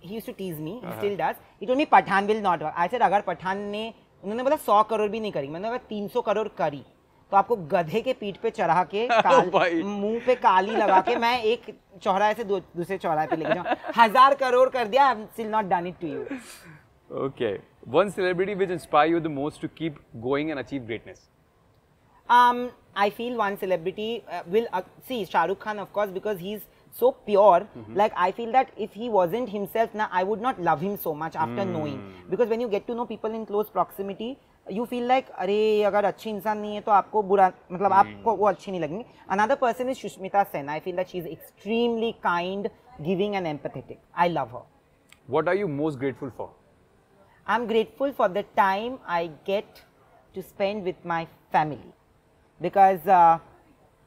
he used to tease me, he uh-huh. still does. He told me Pathan will not work. I said अगर पठान ने उन्होंने बोला सौ करोड़ भी नहीं करी मैंने अगर तीन सौ करोड़ करी तो आपको गधे के पीठ पे चढ़ा के [LAUGHS] oh मुंह पे काली लगा के मैं एक चौराहे से दूसरे चौराहे पे लेके जाऊं हजार करोड़ कर दिया still not done it to you okay one celebrity which inspire you the most to keep going and achieve greatness um i feel one celebrity uh, will uh, see shahrukh khan of course because he's so pure mm-hmm. like i feel that if he wasn't himself now i would not love him so much after mm. knowing because when you get to know people in close proximity you feel like, अरे अगर अच्छी इंसान नहीं है तो आपको बुरा मतलब mm. आपको वो अच्छी नहीं लगेंगे another person is Sushmita Sen I feel that she is extremely kind giving and empathetic I love her what are you most grateful for i'm grateful for the time i get to spend with my family because uh,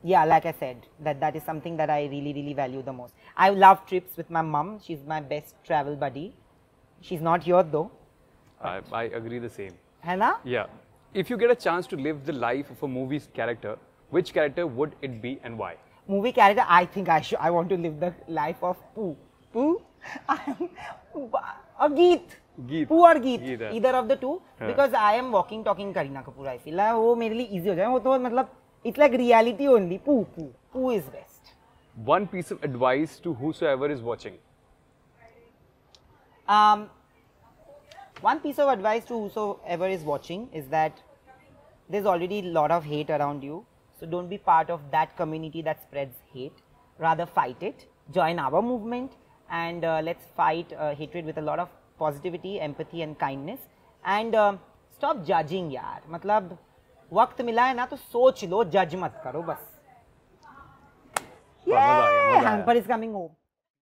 yeah like i said that that is something that i really really value the most i love trips with my mom she's my best travel buddy she's not here though i, I agree the same Hannah? yeah if you get a chance to live the life of a movie's character which character would it be and why movie character i think i should i want to live the life of poo poo [LAUGHS] a geet Geet. Poo or Geet, Geet either of the two, because I am walking talking Karina Kapoor. I feel like, oh, लिए easy हो जाए वो तो मतलब it's like reality only, poo poo. who is best. One piece of advice to whosoever is watching. Um, one piece of advice to whosoever is watching is that there's already a lot of hate around you. So don't be part of that community that spreads hate. Rather fight it. Join our movement and uh, let's fight uh, hatred with a lot of positivity, empathy and kindness. And uh, stop judging, yaar. Matlab, वक्त मिला है ना तो सोच लो जज मत करो बस हैम्पर इज कमिंग होम